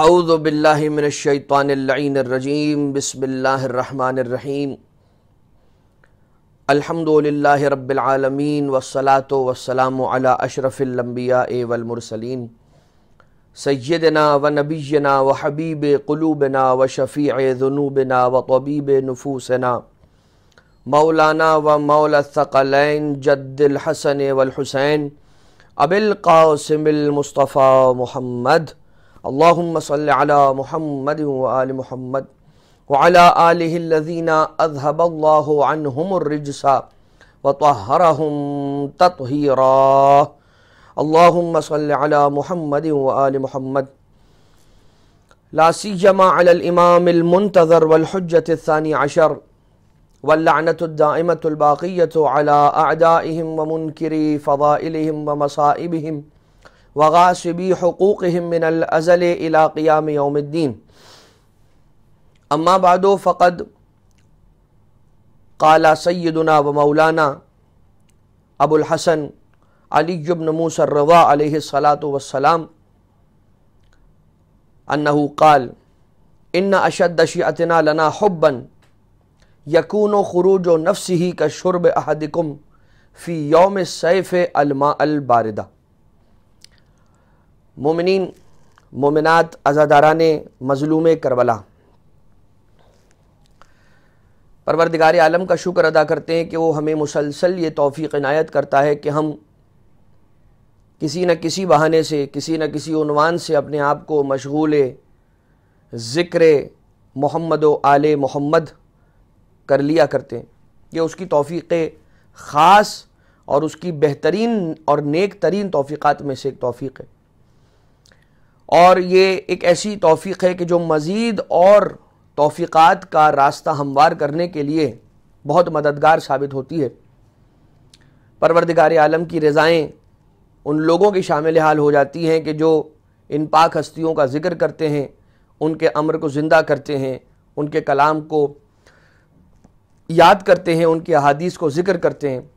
आउज़बिल्लिमिनशैतरजीम बसमीम अल्हम्दुलिल्लाह रब्बिलआलमीन वसलातो वसलाम अला अशरफिल्लंबिया वलमरसलीन सैदना व नबीना व हबीब क़लूबना व शफ़ी ज़नूबना व तबीब नफूसना मौलाना व मौलसकलैन जद्दिल हसन वलहुसैन अबिल कासिमिल मुस्तफ़ा मोहम्मद اللهم صل على محمد وآل محمد وعلى آله الذين أذهب الله عنهم الرجس وطهرهم تطهيرا اللهم صل على محمد وآل محمد لا سيما على الإمام المنتظر والحجة الثاني عشر واللعنة الدائمة الباقية على أعدائهم ومنكري فضائلهم ومصائبهم वगासबी हकूक़ इलाक़िया में योमद्दीन अम्मा बादो फ़कद काला सैदना व मौलाना हसन अली जबन मूसरवा सलात वसलाम अन्नहू काल इन अशद अतना लना हब्बन यकून खरूज नफ्स ही का शुरब अहदकुम फ़ी योम सैफ़ अलमा अलबारदा मोमिन मोमिनत अज़ादारा ने मजलूम करबला परवरदिगार आलम का शुक्र अदा करते हैं कि वो हमें मुसलसल ये तोफ़ी इनायत करता है कि हम किसी न किसी बहाने से किसी न किसी उनवान से अपने आप को मशगूल ज़िक्र मोहम्मद आल मोहम्मद कर लिया करते हैं ये उसकी तोफ़ी ख़ास और उसकी बेहतरीन और नेक तरीन तोफ़ीक़ात में से एक तोफ़ी है और ये एक ऐसी तोफ़ी है कि जो मज़ीद और तोफ़ीक़ात का रास्ता हमवार करने के लिए बहुत मददगार साबित होती है परवरदिगार आलम की रज़ाएँ उन लोगों की शामिल हाल हो जाती हैं कि जो इन पाक हस्तियों का ज़िक्र करते हैं उनके अमर को ज़िंदा करते हैं उनके कलाम को याद करते हैं उनकी अहादीस को ज़िक्र करते हैं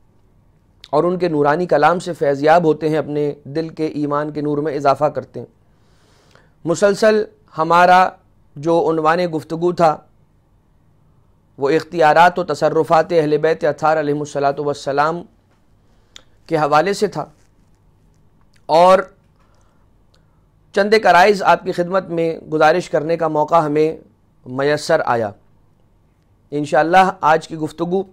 और उनके नूरानी कलाम से फैज़याब होते हैं अपने दिल के ईमान के नूर में इजाफ़ा करते हैं मुसलसल हमारा जो उनवान गुफ्तु था वो इख्तियारत व तसरफ़ात अहल बैत अथार अलमसलात के हवाले से था और चंद कराइज आपकी खिदमत में गुजारिश करने का मौका हमें मैसर आया इन आज की गुफ्तु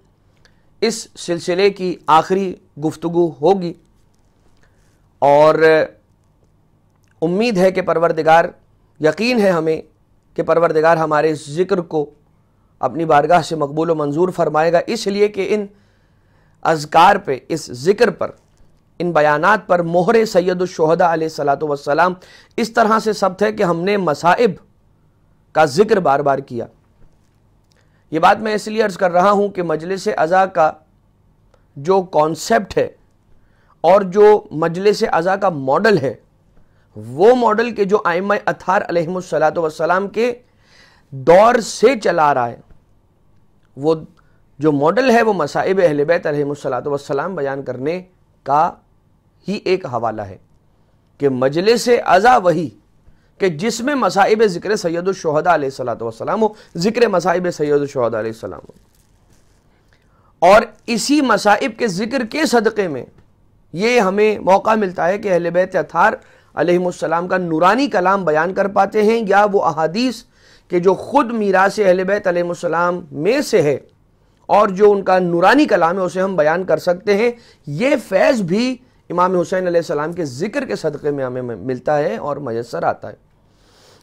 इस सिलसिले की आखिरी गुफ्तु होगी और उम्मीद है कि परवरदिगार यकीन है हमें कि परवरदिगार हमारे इस ज़िक्र को अपनी बारगाह से मकबूल व मंजूर फरमाएगा इसलिए कि इन अजकार पे इस ज़िक्र पर इन बयानात पर मोहर सैदुलशहदा सलाम इस तरह से सब थे कि हमने मसाइब का ज़िक्र बार बार किया ये बात मैं इसलिए अर्ज़ कर रहा हूँ कि मजलिस अज़ा का जो कॉन्सेप्ट है और जो मजलिस अज़ा का मॉडल है वो मॉडल के जो आयम अथार अलहमसलात वसलाम के दौर से चला आ रहा है वो जो मॉडल है वो मसाइब अहलबैत अलहमसलात वसलाम बयान करने का ही एक हवाला है कि से अज़ा वही कि जिसमें मसाइब ज़िक्र सैद हो ज़िक्र मसाइब सैद सलाम हो और इसी मसाइब के ज़िक्र के सदक़े में ये हमें मौका मिलता है कि अहल बैत अथार अलैहिस्सलाम का नूरानी कलाम बयान कर पाते हैं या वो अहादीस के जो ख़ुद मीरास अहलबैत अलैहिस्सलाम में से है और जो उनका नूरानी कलाम है उसे हम बयान कर सकते हैं ये फैज़ भी इमाम हुसैन सलाम के ज़िक्र के सदक़े में हमें मिलता है और मैसर आता है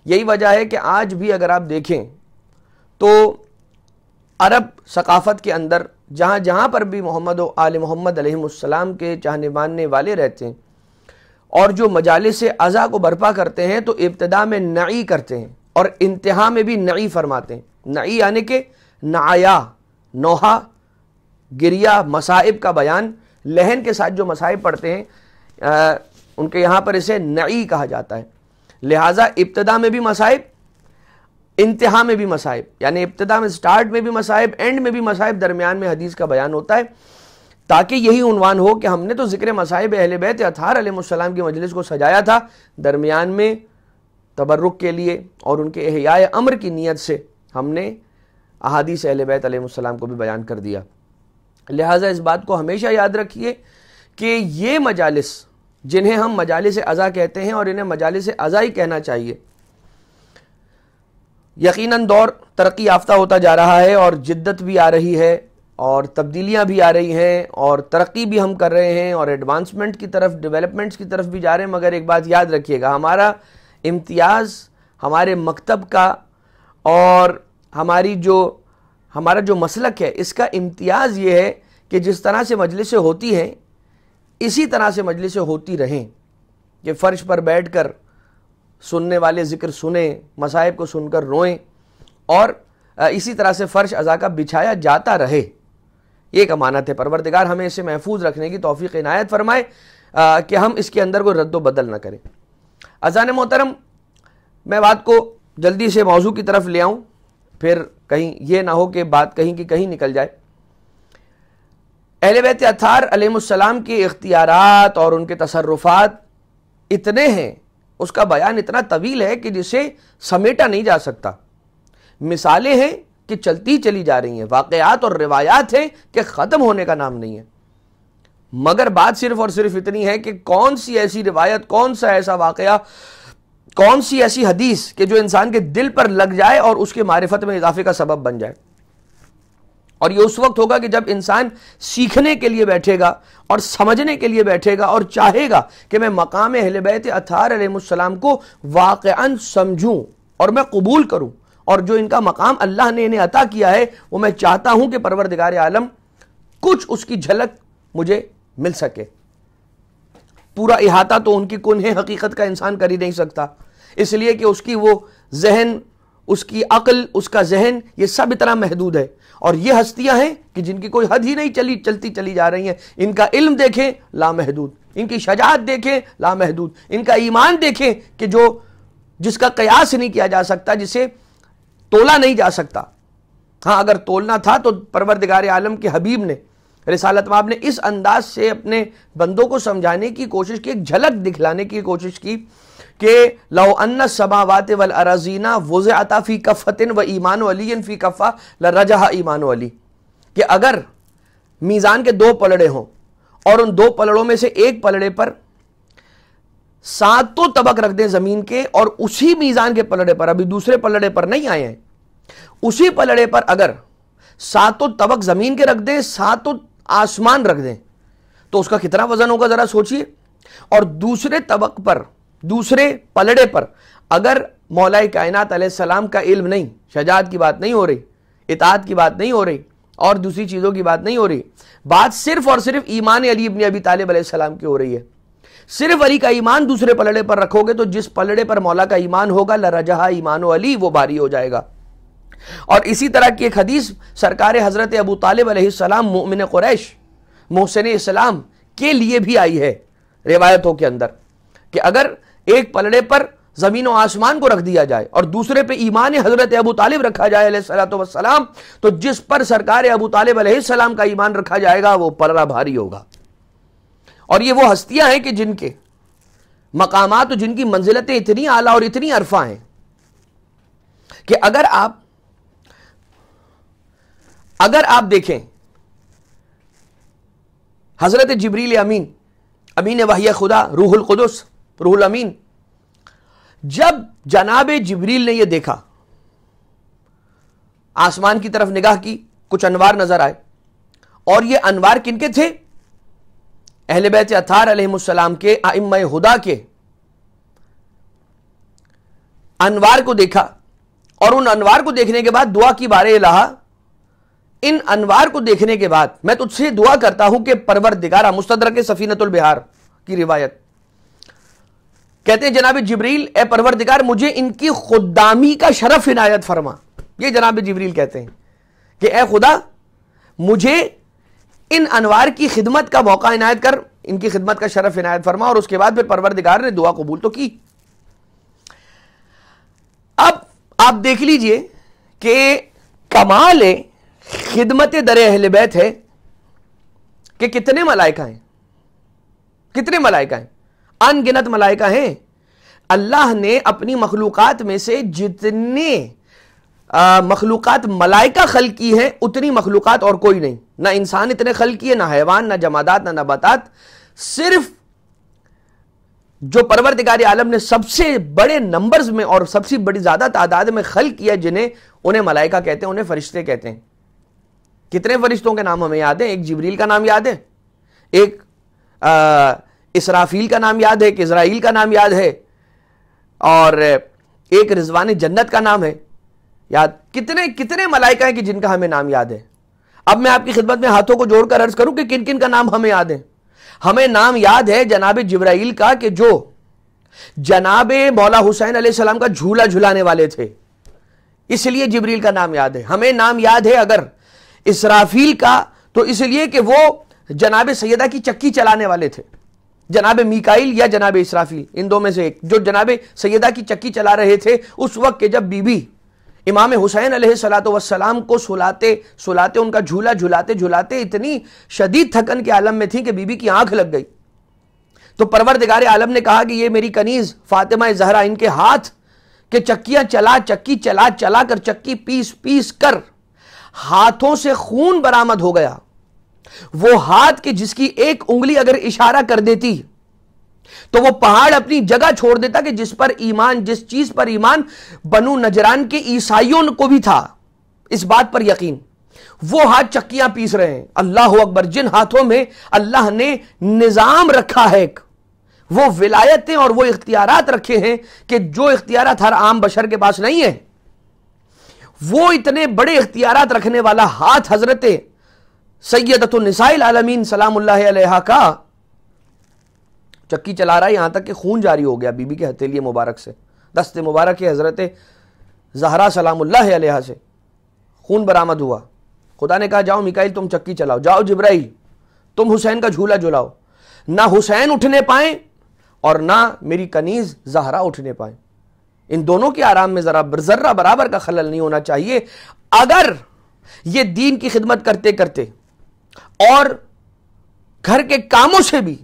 यही वजह है कि आज भी अगर आप देखें तो अरब सकाफ़त के अंदर जहाँ जहाँ पर भी मोहम्मद आल मोहम्मद के चाहने मानने वाले रहते हैं और जो से अज़ा को बर्पा करते हैं तो इब्तदा में नई करते हैं और इंतहा में भी नई फरमाते हैं नई यानी कि नाया नोहा गिरिया मसाइब का बयान लहन के साथ जो मसाइब पढ़ते हैं आ, उनके यहाँ पर इसे नई कहा जाता है लिहाजा इब्तदा में भी मसाइब इंतहा में भी मसाइब यानी इब्तदा में स्टार्ट में भी मसाइब एंड में भी मसाइब दरमियान में हदीस का बयान होता है ताकि यही उनवान हो कि हमने तो जिक्र मसाहिब अहल बैत अथार अलैहिस्सलाम की मजलिस को सजाया था दरमियान में तबर्रुक के लिए और उनके अहिया अमर की नीयत से हमने अहादीस अहल बैत अलैहिस्सलाम को भी बयान कर दिया लिहाजा इस बात को हमेशा याद रखिए कि ये मजालिस जिन्हें हम मजालिस अज़ा कहते हैं और इन्हें मजालिस अज़ा ही कहना चाहिए यकीनन दौर तरक्की याफ्ता होता जा रहा है और जिद्दत भी आ रही है और तब्दीलियां भी आ रही हैं और तरक्की भी हम कर रहे हैं और एडवांसमेंट की तरफ डेवलपमेंट्स की तरफ भी जा रहे हैं मगर एक बात याद रखिएगा हमारा इम्तियाज़ हमारे मकतब का और हमारी जो हमारा जो मसलक है इसका इम्तियाज़ ये है कि जिस तरह से मजलिसें होती हैं इसी तरह से मजलिसें होती रहें कि फ़र्श पर बैठ कर सुनने वाले ज़िक्र सुने मसाइब को सुनकर रोएं और इसी तरह से फ़र्श अज़ा का बिछाया जाता रहे एक अमानत है परवरदिगार हमें इसे महफूज रखने की तोफ़ी इनायत फरमाए कि हम इसके अंदर कोई रद्द बदल ना करें अजान मोहतरम मैं बात को जल्दी से मौजू की तरफ ले आऊँ फिर कहीं ये ना हो कि बात कहीं की कहीं निकल जाए अहल बैत अथार अलैहिस्सलाम के इख्तियार और उनके तसरफात इतने हैं उसका बयान इतना तवील है कि जिसे समेटा नहीं जा सकता मिसालें हैं कि चलती चली जा रही है वाकयात और रिवायात हैं कि ख़त्म होने का नाम नहीं है मगर बात सिर्फ और सिर्फ इतनी है कि कौन सी ऐसी रिवायत कौन सा ऐसा वाक़ कौन सी ऐसी हदीस कि जो इंसान के दिल पर लग जाए और उसके मारिफत में इजाफे का सबब बन जाए और ये उस वक्त होगा कि जब इंसान सीखने के लिए बैठेगा और समझने के लिए बैठेगा और चाहेगा कि मैं मकाम अहल बैत अथार को वाक़ समझूं और मैं कबूल करूं और जो इनका मकाम अल्लाह ने इन्हें अता किया है वो मैं चाहता हूं कि परवरदिगार आलम कुछ उसकी झलक मुझे मिल सके पूरा इहाता तो उनकी कुन है हकीकत का इंसान कर ही नहीं सकता इसलिए कि उसकी वो जहन उसकी अकल उसका जहन ये सब इतना महदूद है और ये हस्तियां हैं कि जिनकी कोई हद ही नहीं चली चलती चली जा रही हैं इनका इल्म देखें लामहदूद इनकी शजात देखें लामहदूद इनका ईमान देखें कि जो जिसका कयास नहीं किया जा सकता जिसे तोला नहीं जा सकता हाँ अगर तोलना था तो परवरदिगार आलम के हबीब ने रिसालत माब ने इस अंदाज से अपने बंदों को समझाने की कोशिश की एक झलक दिखलाने की कोशिश की कि लो अन्न समावात वल अराजीना वज़ आता फ़ी कफ़तिन व ईमान अली फ़ी कफ़ा ल रजहा ईमान अली कि अगर मीज़ान के दो पलड़े हों और उन दो पलड़ों में से एक पलड़े पर सातों तो तबक रख दें जमीन के और उसी मीजान के पलड़े पर अभी दूसरे पलड़े पर नहीं आए हैं उसी पलड़े पर अगर सातों तो तबक जमीन के रख दें सातों तो आसमान रख दें तो उसका कितना वजन होगा जरा सोचिए और दूसरे तबक पर दूसरे पलड़े पर अगर मौलाए कायनात सलाम का इल्म नहीं शजात की बात नहीं हो रही इतात की बात नहीं हो रही और दूसरी चीज़ों की बात नहीं हो रही बात सिर्फ और सिर्फ ईमान अली इबन अबी तालिब सलाम की हो रही है सिर्फ अली का ईमान दूसरे पलड़े पर रखोगे तो जिस पलड़े पर मौला का ईमान होगा लरजहा ईमान अली वो भारी हो जाएगा और इसी तरह की एक हदीस सरकार हज़रत अबू तालिब सलाम मोमिन क्रैश मोहसिन इस्लाम के लिए भी आई है रिवायतों के अंदर कि अगर एक पलड़े पर ज़मीन और आसमान को रख दिया जाए और दूसरे पे ईमान हज़रत अबू तालिब रखा जाए सलाम तो जिस पर सरकार अबू तालिब सलाम का ईमान रखा जाएगा वो पलड़ा भारी होगा और ये वो हस्तियां हैं कि जिनके मकाम तो जिनकी मंजिलतें इतनी आला और इतनी अरफा हैं कि अगर आप अगर आप देखें हज़रत जबरील अमीन अमीन वाहिया खुदा रूहुल कुदस रूहुल अमीन जब जनाब जबरील ने यह देखा आसमान की तरफ निगाह की कुछ अनवार नज़र आए और ये अनवार किनके थे अहल बैत अतार के आम हुदा के अनवार को देखा और उन अनवार को देखने के बाद दुआ की बारे लहा इन अनवार को देखने के बाद मैं तुझसे दुआ करता हूं कि परवर दिगारा मुस्तर के सफीनतुल बिहार की रिवायत कहते हैं जनाब जबरील ए परवर दिगार मुझे इनकी खुदामी का शरफ इनायत फरमा ये जनाब जबरील कहते हैं कि ए खुदा मुझे इन अनवार की खिदमत का मौका इनायत कर इनकी खिदमत का शरफ इनायत फरमा और उसके बाद फिर परवरदिगार ने दुआ कबूल तो की अब आप देख लीजिए कि कमाल खिदमत दर अहल बैत है कि कितने मलाइका हैं कितने मलाइका हैं अनगिनत मलाइका हैं अल्लाह ने अपनी मखलूकत में से जितने मखलूक मलाइका खल की है उतनी मखलूक़ात और कोई नहीं ना इंसान इतने खल किए ना हैवान ना जमादात ना नबातात सिर्फ जो परवरदिगारी आलम ने सबसे बड़े नंबर्स में और सबसे बड़ी ज़्यादा तादाद में खल किया जिन्हें उन्हें मलाइका कहते हैं उन्हें फरिश्ते कहते हैं कितने फरिश्तों के नाम हमें याद है एक जबरील का नाम याद है एक इसराफील का नाम याद है एक इसराइल का नाम याद है और एक रिजवान जन्नत का नाम है याद कितने कितने मलाइका हैं कि जिनका हमें नाम याद है अब मैं आपकी खिदमत में हाथों को जोड़कर अर्ज करूं कि किन किन का नाम हमें याद है हमें नाम याद है जनाब जब्राइल का कि जो जनाब मौला हुसैन सलाम का झूला झुलाने वाले थे इसलिए जबरील का नाम याद है हमें नाम याद है अगर इसराफील का तो इसलिए कि वो जनाब सैदा की चक्की चलाने वाले थे जनाब मिकाइल या जनाब इसराफील इन दो में से एक जो जनाब सैदा की चक्की चला रहे थे उस वक्त के जब बीबी इमाम हुसैन सलाम को सुलाते सुलाते उनका झूला झुलाते झुलाते इतनी शदीद थकन के आलम में थी कि बीबी की आंख लग गई तो परवरदिगार आलम ने कहा कि ये मेरी कनीज फातिमा जहरा इनके हाथ के चक्कियां चला चक्की चला चला कर चक्की पीस पीस कर हाथों से खून बरामद हो गया वो हाथ के जिसकी एक उंगली अगर इशारा कर देती तो वो पहाड़ अपनी जगह छोड़ देता कि जिस पर ईमान जिस चीज पर ईमान बनु नजरान के ईसाइयों को भी था इस बात पर यकीन वो हाथ चक्कियां पीस रहे हैं अल्लाह अकबर जिन हाथों में अल्लाह ने निजाम रखा है एक वो विलायतें और वो इख्तियार रखे हैं कि जो इख्तियार हर आम बशर के पास नहीं है वो इतने बड़े इख्तियार रखने वाला हाथ हजरत निसाइल आलमीन सलाम का चक्की चला रहा है यहाँ तक कि खून जारी हो गया बीबी के हथेली मुबारक से दस्त मुबारक हज़रत जहरा सलामुल्ला से खून बरामद हुआ खुदा ने कहा जाओ मिकाइल तुम चक्की चलाओ जाओ जिब्राइल तुम हुसैन का झूला झुलाओ ना हुसैन उठने पाए और ना मेरी कनीज जहरा उठने पाए इन दोनों के आराम में जरा जर्रा बराबर का खलल नहीं होना चाहिए अगर ये दीन की खिदमत करते करते और घर के कामों से भी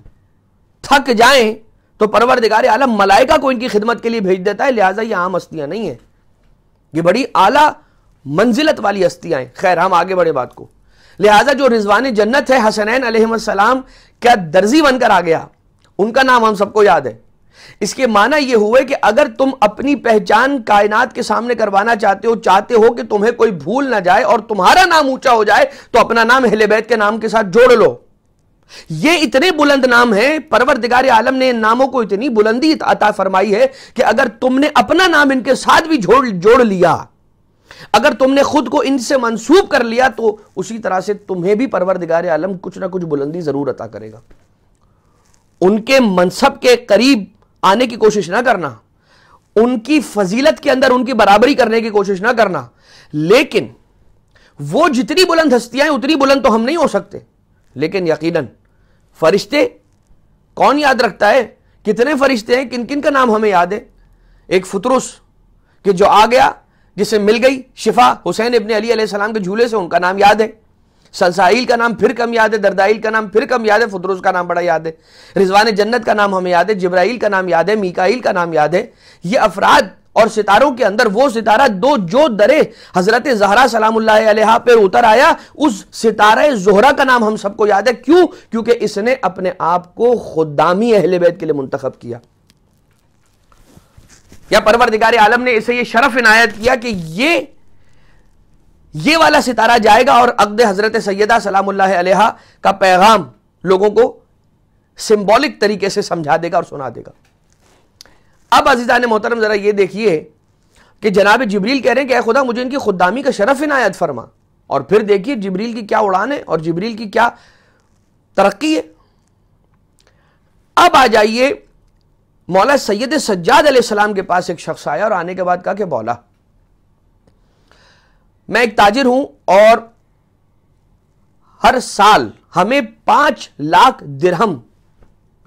थक जाएं तो परवर दिगार आलम मलाइका को इनकी खिदमत के लिए भेज देता है लिहाजा ये आम हस्तियां नहीं है ये बड़ी आला मंजिलत वाली हस्तियां हैं खैर हम आगे बढ़े बात को लिहाजा जो रिजवान जन्नत है हसनैन सलाम क्या दर्जी बनकर आ गया उनका नाम हम सबको याद है इसके माना यह हुए कि अगर तुम अपनी पहचान कायनात के सामने करवाना चाहते हो चाहते हो कि तुम्हें कोई भूल ना जाए और तुम्हारा नाम ऊंचा हो जाए तो अपना नाम हिलेबैत के नाम के साथ जोड़ लो ये इतने बुलंद नाम हैं दिगारे आलम ने इन नामों को इतनी बुलंदी अता फरमाई है कि अगर तुमने अपना नाम इनके साथ भी जोड़ जोड़ लिया अगर तुमने खुद को इनसे मंसूब कर लिया तो उसी तरह से तुम्हें भी परवर दिगारे आलम कुछ ना कुछ बुलंदी जरूर अता करेगा उनके मनसब के करीब आने की कोशिश ना करना उनकी फजीलत के अंदर उनकी बराबरी करने की कोशिश ना करना लेकिन वो जितनी बुलंद हस्तियां उतनी बुलंद तो हम नहीं हो सकते लेकिन यकीनन फरिश्ते कौन याद रखता है कितने फरिश्ते हैं किन किन का नाम हमें याद है एक फतरुस कि जो आ गया जिसे मिल गई शिफा हुसैन इबन अली सलाम के झूले से उनका नाम याद है सलसाइल का नाम फिर कम याद है दरदाइल का नाम फिर कम याद है फतरुस का नाम बड़ा याद है रिजवान जन्नत का नाम हमें याद है जब्राइल का नाम याद है मीकाइल का नाम याद है ये अफराद और सितारों के अंदर वो सितारा दो जो दरे हजरत जहरा सलाम पे उतर आया उस सितारा जोहरा का नाम हम सबको याद है क्यों क्योंकि इसने अपने आप को खुदामी अहल बैत के लिए मुंतखब किया या परवरदिगार आलम ने इसे ये शरफ इनायत किया कि ये ये वाला सितारा जाएगा और अकद हजरत सैदा सलाम का पैगाम लोगों को सिंबॉलिक तरीके से समझा देगा और सुना देगा अब अजीज़ा ने मोहतरम ज़रा ये देखिए कि जनाब जबरील कह रहे हैं कि खुदा मुझे इनकी खुदामी का शरफ इनायत फरमा और फिर देखिए जबरील की क्या उड़ान है और जबरील की क्या तरक्की है अब आ जाइए मौला सैयद सज्जाद सलाम के पास एक शख्स आया और आने के बाद कहा कि बोला मैं एक ताजिर हूं और हर साल हमें पांच लाख दिरहम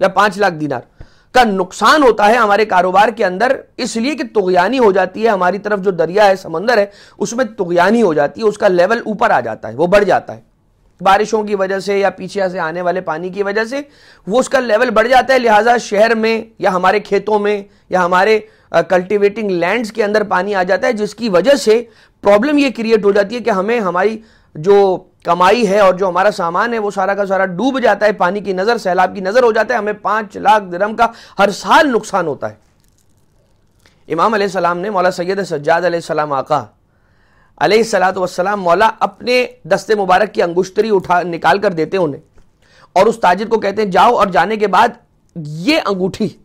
या पांच लाख दिनार का नुकसान होता है हमारे कारोबार के अंदर इसलिए कि तुगयानी हो जाती है हमारी तरफ जो दरिया है समंदर है उसमें तुगयानी हो जाती है उसका लेवल ऊपर आ जाता है वो बढ़ जाता है बारिशों की वजह से या पीछे से आने वाले पानी की वजह से वो उसका लेवल बढ़ जाता है लिहाजा शहर में या हमारे खेतों में या हमारे कल्टिवेटिंग लैंड्स के अंदर पानी आ जाता है जिसकी वजह से प्रॉब्लम ये क्रिएट हो जाती है कि हमें हमारी जो कमाई है और जो हमारा सामान है वो सारा का सारा डूब जाता है पानी की नज़र सैलाब की नज़र हो जाता है हमें पांच लाख दरम का हर साल नुकसान होता है इमाम सलाम ने मौला सैद सज्जाद सलाम आका सलाम मौला अपने दस्ते मुबारक की अंगुश्तरी उठा निकाल कर देते उन्हें और उस ताजिर को कहते हैं जाओ और जाने के बाद ये अंगूठी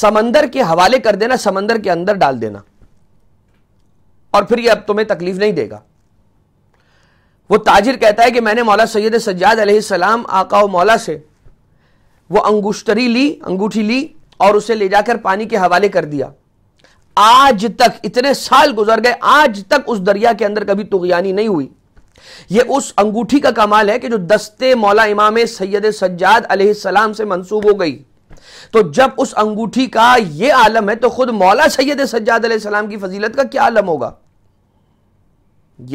समंदर के हवाले कर देना समंदर के अंदर डाल देना और फिर ये अब तुम्हें तकलीफ नहीं देगा वो ताजिर कहता है कि मैंने मौला सैद सज्जाद सलाम आका मौला से वो अंगुष्टरी ली अंगूठी ली और उसे ले जाकर पानी के हवाले कर दिया आज तक इतने साल गुजर गए आज तक उस दरिया के अंदर कभी तुगयानी नहीं हुई यह उस अंगूठी का कमाल है कि जो दस्ते मौला इमाम सैयद सज्जाद सलाम से मंसूब हो गई तो जब उस अंगूठी का यह आलम है तो खुद मौला सैयद सज्जाद सलाम की फजीलत का क्या आलम होगा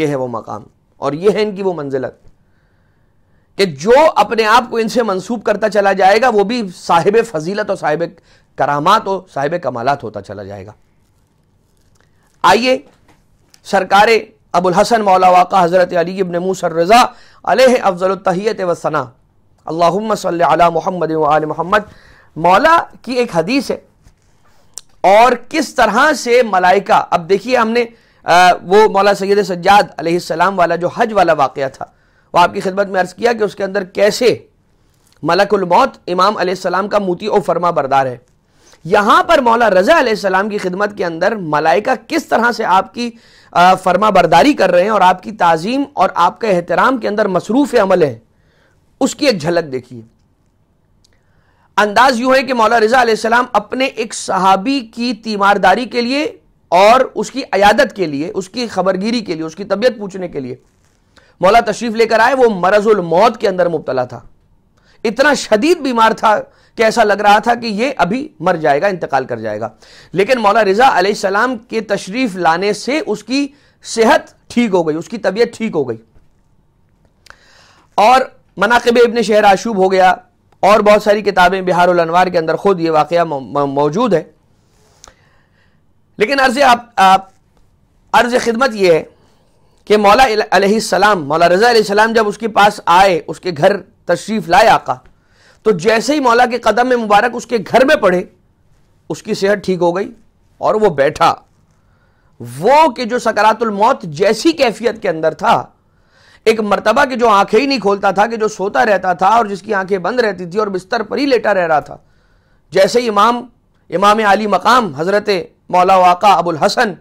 यह है वो मकाम और ये है इनकी वो मंजिलत कि जो अपने आप को इनसे मंसूब करता चला जाएगा वो भी साहिब फजीलत और साहिब करामात और साहिब कमालत होता चला जाएगा आइए सरकार अबुल हसन मौला वाका हज़रत अली इबन मूसर रज़ा अलह अफजलतहियत वसना अल्लाहुम्मा सल्ली अला मोहम्मद वाल मोहम्मद मौला की एक हदीस है और किस तरह से मलाइका अब देखिए हमने आ, वो मौला सैद सज्जाद सलाम वाला जो हज वाला वाक़ था वो आपकी खिदमत में अर्ज़ किया कि उसके अंदर कैसे मलकुलमौत इमाम सलाम का मोती और फरमा बरदार है यहाँ पर मौला रज़ा सलाम की खिदमत के अंदर मलाइका किस तरह से आपकी आ, फरमा बरदारी कर रहे हैं और आपकी ताज़ीम और आपके एहतराम के अंदर मसरूफ़ अमल है उसकी एक झलक देखिए अंदाज यूँ है कि मौला रज़ा सलाम अपने एक सहाबी की तीमारदारी के लिए और उसकी अयादत के लिए उसकी खबरगिरी के लिए उसकी तबीयत पूछने के लिए मौला तशरीफ लेकर आए वो मरजुल मौत के अंदर मुबतला था इतना शदीद बीमार था कि ऐसा लग रहा था कि ये अभी मर जाएगा इंतकाल कर जाएगा लेकिन मौला रजा सलाम के तशरीफ लाने से उसकी सेहत ठीक हो गई उसकी तबीयत ठीक हो गई और मनाकब इबन शहर आशूब हो गया और बहुत सारी किताबें बिहार अनवार के अंदर खुद ये वाक़ मौजूद है लेकिन अर्ज आप, आप अर्ज खिदमत यह है कि मौला सलाम मौला रजा सलाम जब उसके पास आए उसके घर तशरीफ़ लाए आका तो जैसे ही मौला के कदम में मुबारक उसके घर में पड़े उसकी सेहत ठीक हो गई और वो बैठा वो कि जो सकारातुल मौत जैसी कैफियत के अंदर था एक मर्तबा के जो आंखें ही नहीं खोलता था कि जो सोता रहता था और जिसकी आंखें बंद रहती थी और बिस्तर पर ही लेटा रह रहा था जैसे ही इमाम इमाम अली मकाम हज़रत मौला वाक़ा अबुल हसन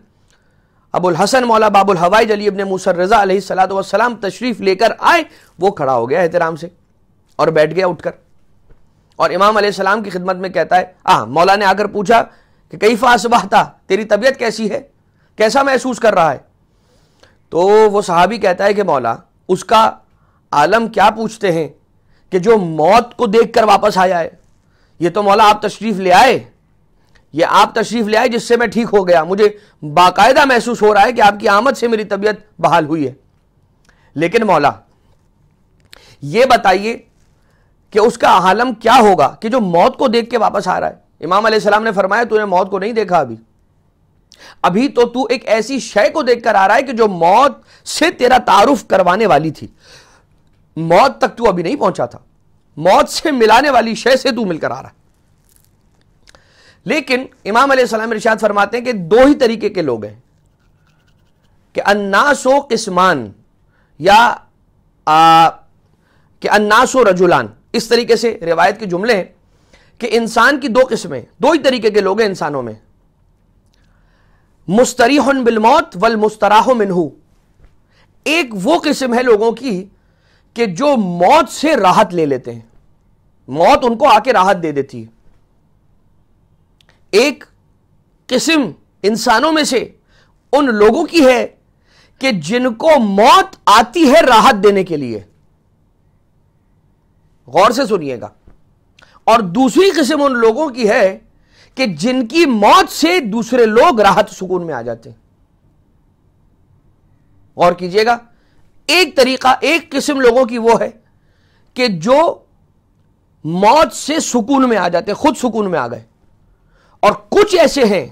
अबुल हसन मौला बाबुल हवाई जली इबन मूसर रज़ा सलासलाम तशरीफ़ लेकर आए वो खड़ा हो गया एहतराम से और बैठ गया उठकर और इमाम सलाम की खिदमत में कहता है आ मौला ने आकर पूछा कि कई था तेरी तबीयत कैसी है कैसा महसूस कर रहा है तो वो सहाबी कहता है कि मौला उसका आलम क्या पूछते हैं कि जो मौत को देखकर वापस आया है ये तो मौला आप तशरीफ़ ले आए ये आप तशरीफ़ ले आए जिससे मैं ठीक हो गया मुझे बाकायदा महसूस हो रहा है कि आपकी आमद से मेरी तबीयत बहाल हुई है लेकिन मौला ये बताइए कि उसका आलम क्या होगा कि जो मौत को देख के वापस आ रहा है इमाम सलाम ने फरमाया तूने मौत को नहीं देखा अभी अभी तो तू एक ऐसी शय को देखकर आ रहा है कि जो मौत से तेरा तारुफ करवाने वाली थी मौत तक तू अभी नहीं पहुंचा था मौत से मिलाने वाली शय से तू मिलकर आ रहा है लेकिन इमाम अलैहिस्सलाम इरशाद फरमाते हैं कि दो ही तरीके के लोग हैं कि अन्नासो किस्मान या आ, कि अन्नासो रजुलान इस तरीके से रिवायत के जुमले हैं कि इंसान की दो किस्में दो ही तरीके के लोग हैं इंसानों में बिल बिलमौत वल मुस्तराहो मिनहू एक वो किस्म है लोगों की कि जो मौत से राहत ले लेते हैं मौत उनको आके राहत दे देती है एक किस्म इंसानों में से उन लोगों की है कि जिनको मौत आती है राहत देने के लिए गौर से सुनिएगा और दूसरी किस्म उन लोगों की है कि जिनकी मौत से दूसरे लोग राहत सुकून में आ जाते हैं गौर कीजिएगा एक तरीका एक किस्म लोगों की वो है कि जो मौत से सुकून में आ जाते खुद सुकून में आ गए और कुछ ऐसे हैं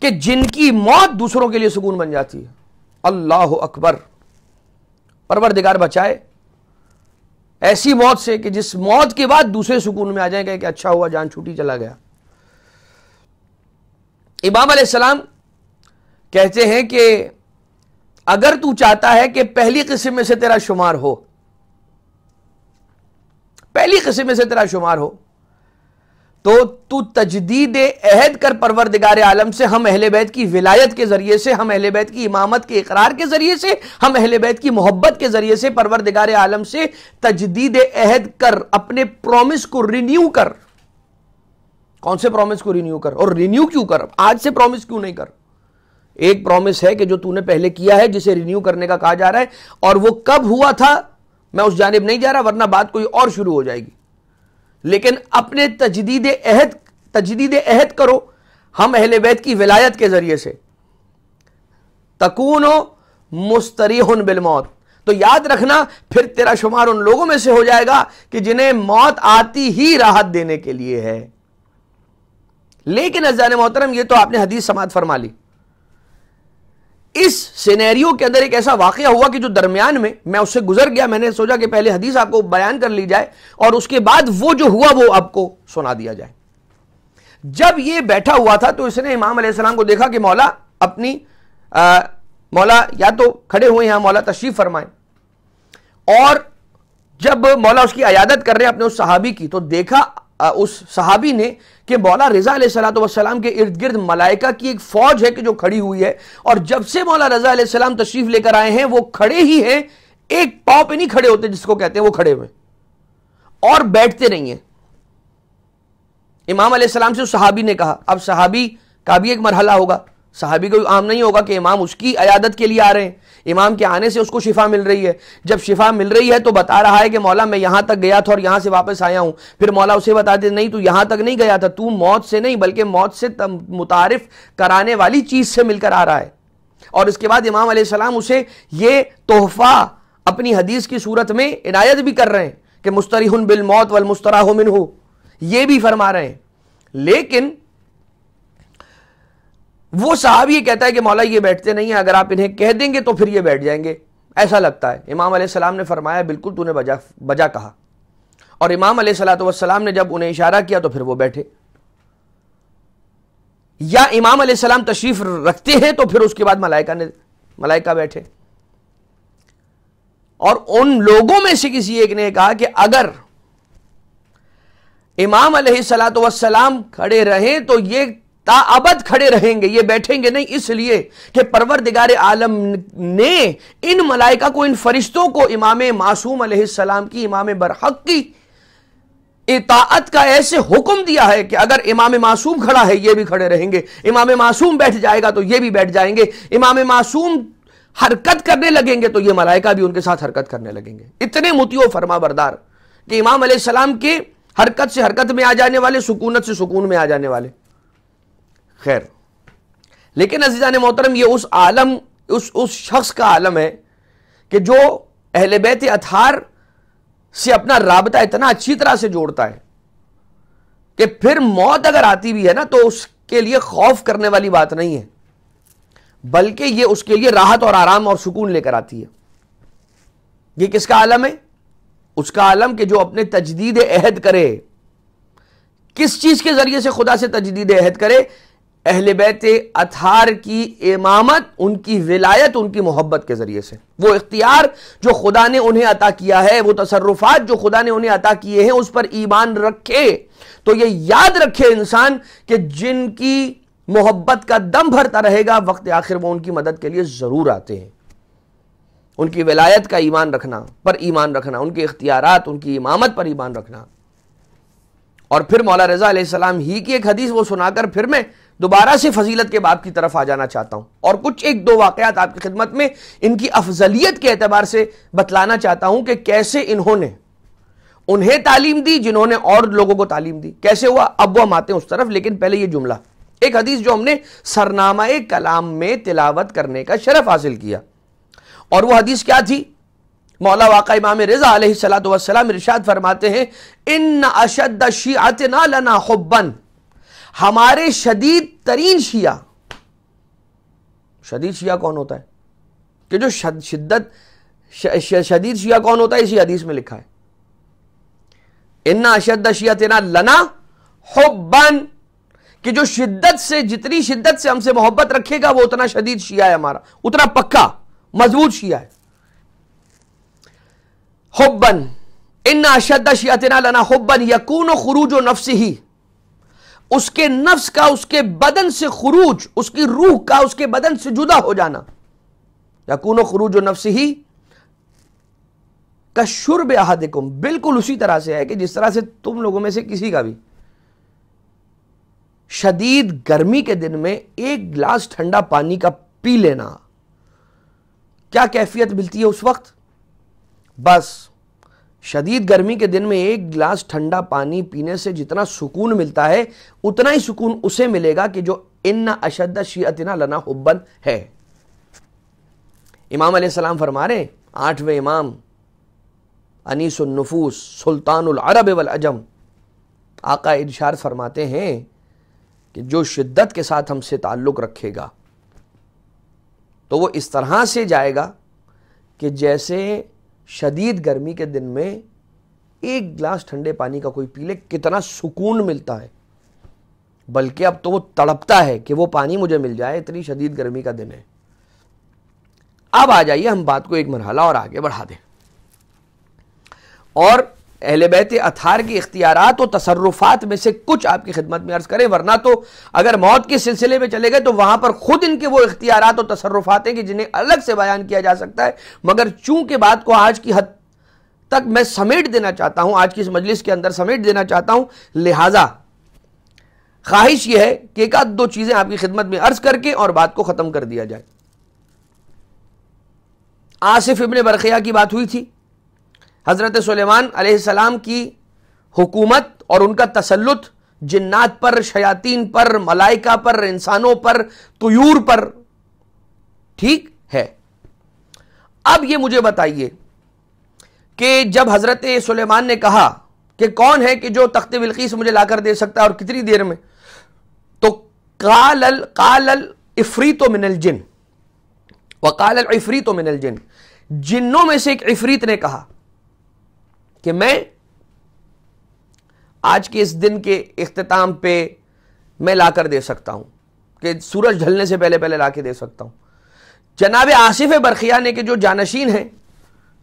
कि जिनकी मौत दूसरों के लिए सुकून बन जाती है अल्लाह अकबर परवरदिगार बचाए ऐसी मौत से कि जिस मौत के बाद दूसरे सुकून में आ जाएगा कि अच्छा हुआ जान छूटी चला गया इमाम सलाम कहते हैं कि अगर तू चाहता है कि पहली किस्म में से तेरा शुमार हो पहली किस्म में से तेरा शुमार हो तो तू तजदीद अहद कर परवरदिगार आलम से हम अहले बैत की विलायत के ज़रिए से हम अहले बैत की इमामत के इकरार के ज़रिए से हम अहले बैत की मोहब्बत के ज़रिए से परवरदिगार आलम से तजदीद अहद कर अपने प्रॉमिस को रिन्यू कर कौन से प्रॉमिस को रिन्यू कर और रिन्यू क्यों कर आज से प्रॉमिस क्यों नहीं कर एक प्रॉमिस है कि जो तूने पहले किया है जिसे रिन्यू करने का कहा जा रहा है और वो कब हुआ था मैं उस जानब नहीं जा रहा वरना बात कोई और शुरू हो जाएगी लेकिन अपने तजदीद अहद तजदीद अहद करो हम अहल वैद की विलायत के ज़रिए से तकून बिल बिलमौत तो याद रखना फिर तेरा शुमार उन लोगों में से हो जाएगा कि जिन्हें मौत आती ही राहत देने के लिए है लेकिन अजान मोहतरम ये तो आपने हदीस समाज फरमा ली इस सिनेरियो के अंदर एक ऐसा वाक़ हुआ कि जो दरमियान में मैं उससे गुजर गया मैंने सोचा कि पहले हदीस आपको बयान कर ली जाए और उसके बाद वो जो हुआ वो आपको सुना दिया जाए जब ये बैठा हुआ था तो इसने इमाम अलैहिस्सलाम को देखा कि मौला अपनी आ, मौला या तो खड़े हुए हैं मौला तशरीफ फरमाए और जब मौला उसकी अयादत कर रहे हैं अपने उस सहाबी की तो देखा उस सहाबी ने कि मौला रज़ा सलाम के इर्द गिर्द मलाइका की एक फ़ौज है कि जो खड़ी हुई है और जब से मौला रज़ा सलाम तशरीफ़ लेकर आए हैं वो खड़े ही हैं एक पाव पे नहीं खड़े होते जिसको कहते हैं वो खड़े हुए और बैठते नहीं है इमाम सलाम से उस सहाबी ने कहा अब सहाबी का भी एक मरहला होगा साहबी को आम नहीं होगा कि इमाम उसकी अयादत के लिए आ रहे हैं इमाम के आने से उसको शिफा मिल रही है जब शिफा मिल रही है तो बता रहा है कि मौला मैं यहां तक गया था और यहां से वापस आया हूं फिर मौला उसे बताते नहीं तू यहां तक नहीं गया था तू मौत से नहीं बल्कि मौत से मुतारफ कराने वाली चीज़ से मिलकर आ रहा है और इसके बाद इमाम आसमाम उसे ये तोहफा अपनी हदीस की सूरत में इनायत भी कर रहे हैं कि मुस्तरी बिल मौत वल मुस्तरा मिन हो ये भी फरमा रहे हैं लेकिन वो साहब ये कहता है कि मौला ये बैठते नहीं है अगर आप इन्हें कह देंगे तो फिर ये बैठ जाएंगे ऐसा लगता है इमाम सलाम ने फरमाया बिल्कुल तूने बजा बजा कहा और इमाम सलाम ने जब उन्हें इशारा किया तो फिर वो बैठे या इमाम सलाम तशरीफ रखते हैं तो फिर उसके बाद मलाइका ने मलाइका बैठे और उन लोगों में से किसी एक ने कहा कि अगर इमाम सलाम खड़े रहें तो ये ताबद खड़े रहेंगे ये बैठेंगे नहीं इसलिए कि परवरदिगार आलम ने इन मलाइका को इन फरिश्तों को इमाम मासूम अलैहिस्सलाम की इमाम बरहक की इताअत का ऐसे हुक्म दिया है कि अगर इमाम मासूम खड़ा है ये भी खड़े रहेंगे इमाम मासूम बैठ जाएगा तो ये भी बैठ जाएंगे इमाम मासूम हरकत करने लगेंगे तो ये मलाइका भी उनके साथ हरकत करने लगेंगे इतने मुतियो फरमा बरदार कि इमाम सलाम के हरकत से हरकत में आ जाने वाले सुकूनत से सुकून में आ जाने वाले खैर लेकिन अजीज़ा ने मोहतरम ये उस आलम उस उस शख्स का आलम है कि जो अहल बैत अथार से अपना रबता इतना अच्छी तरह से जोड़ता है कि फिर मौत अगर आती भी है ना तो उसके लिए खौफ करने वाली बात नहीं है बल्कि ये उसके लिए राहत और आराम और सुकून लेकर आती है ये किसका आलम है उसका आलम कि जो अपने तजदीद अहद करे किस चीज के जरिए से खुदा से तजदीद अहद करे अहल बैत अथार की इमामत उनकी विलायत उनकी मोहब्बत के ज़रिए से वो इख्तियार जो खुदा ने उन्हें अता किया है वो तसरुफात जो खुदा ने उन्हें अता किए हैं उस पर ईमान रखे तो ये याद रखे इंसान कि जिनकी मोहब्बत का दम भरता रहेगा वक्त आखिर वो उनकी मदद के लिए ज़रूर आते हैं उनकी विलायत का ईमान रखना पर ईमान रखना उनके इख्तियार उनकी इमामत पर ईमान रखना और फिर मौला रजा सलाम ही की एक हदीस वो सुनाकर फिर मैं दोबारा से फजीलत के बाप की तरफ आ जाना चाहता हूं और कुछ एक दो वाक़ात आपकी खिदमत में इनकी अफजलियत के एतबार से बतलाना चाहता हूं कि कैसे इन्होंने उन्हें तालीम दी जिन्होंने और लोगों को तालीम दी कैसे हुआ अब वो हम आते हैं उस तरफ लेकिन पहले ये जुमला एक हदीस जो हमने सरनामा कलाम में तिलावत करने का शरफ हासिल किया और वह हदीस क्या थी मौला वाकई इमाम रज़ा सलाम इर्शाद फरमाते हैं इन अशद शी ना लना हमारे शदीद तरीन शिया शदीद शिया कौन होता है कि जो शिद्दत शदीद शिया कौन होता है इसी हदीस में लिखा है इन्ना अशद शिया तेना लना हुबन कि जो शिद्दत से जितनी शिद्दत से हमसे मोहब्बत रखेगा वो उतना शदीद शिया है हमारा उतना पक्का मजबूत शिया है हुबन इन्ना अशद शिया तेना लना हुबन यकून खुरूज नफ्स ही उसके नफ्स का उसके बदन से खुरूज उसकी रूह का उसके बदन से जुदा हो जाना यकून खरूज नफ्स ही कशुर शुरब बिल्कुल उसी तरह से है कि जिस तरह से तुम लोगों में से किसी का भी शदीद गर्मी के दिन में एक गिलास ठंडा पानी का पी लेना क्या कैफियत मिलती है उस वक्त बस शदीद गर्मी के दिन में एक गिलास ठंडा पानी पीने से जितना सुकून मिलता है उतना ही सुकून उसे मिलेगा कि जो इन्ना अशद शीतना लना हुबन है इमाम सलाम फरमा रहे आठवें इमाम अनीसनफूस सुल्तानुल अरब वल अजम आका इशार फरमाते हैं कि जो शिद्दत के साथ हमसे ताल्लुक़ रखेगा तो वो इस तरह से जाएगा कि जैसे शदीद गर्मी के दिन में एक गिलास ठंडे पानी का कोई पी ले कितना सुकून मिलता है बल्कि अब तो वो तड़पता है कि वो पानी मुझे मिल जाए इतनी शदीद गर्मी का दिन है अब आ जाइए हम बात को एक मरहला और आगे बढ़ा दें और अहल बैत अथार के इख्तियारत और तसरुफात में से कुछ आपकी खिदमत में अर्ज करें वरना तो अगर मौत के सिलसिले में चले गए तो वहां पर खुद इनके वो इख्तियारत और तसरुफात हैं कि जिन्हें अलग से बयान किया जा सकता है मगर चूंकि बात को आज की हद तक मैं समेट देना चाहता हूं आज की इस मजलिस के अंदर समेट देना चाहता हूं लिहाजा ख्वाहिश यह है कि एक आध दो चीज़ें आपकी खिदमत में अर्ज करके और बात को ख़त्म कर दिया जाए आसिफ इबन बरखिया की बात हुई थी हज़रत सलेमान सलेमान की हुकूमत और उनका तसलुत जिन्नात पर शयातीन पर मलाइका पर इंसानों पर तयूर पर ठीक है अब ये मुझे बताइए कि जब हज़रत सलेमान ने कहा कि कौन है कि जो तख्त बिल्कीस मुझे लाकर दे सकता है और कितनी देर में तो कालल कालल इफरी तो मिनल जिन वकाल इफरी तो मिनल जिन जिन्नों में से एक इफरीत ने कहा कि मैं आज के इस दिन के अख्ताम पे मैं ला कर दे सकता हूँ कि सूरज ढलने से पहले पहले ला के दे सकता हूँ जनाब आसिफ बरखिया ने के जो जानशीन हैं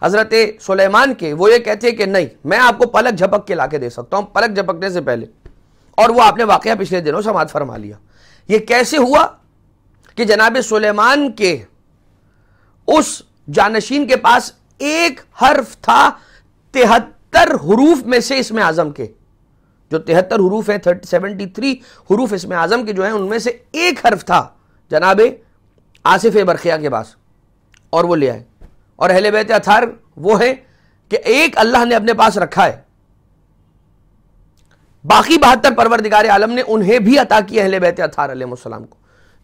हज़रत सुलेमान के वो ये कहते हैं कि नहीं मैं आपको पलक झपक के ला के दे सकता हूँ पलक झपकने से पहले और वो आपने वाक़ पिछले दिनों समाज फरमा लिया ये कैसे हुआ कि जनाब सुलेमान के उस जानशीन के पास एक हर्फ था तिहत तिहत्तर हरूफ में से इसमें आजम के जो तिहत्तर हरूफ है थर्टी सेवेंटी थ्री हरूफ इसमें आजम के जो है उनमें से एक हर्फ था जनाब आसिफ बरखिया के पास और वो ले आए और अहले बैत अथार वो है कि एक अल्लाह ने अपने पास रखा है बाकी बहत्तर परवरदिगार आलम ने उन्हें भी अता किया अहले बैत अथार अलैहिस्सलाम को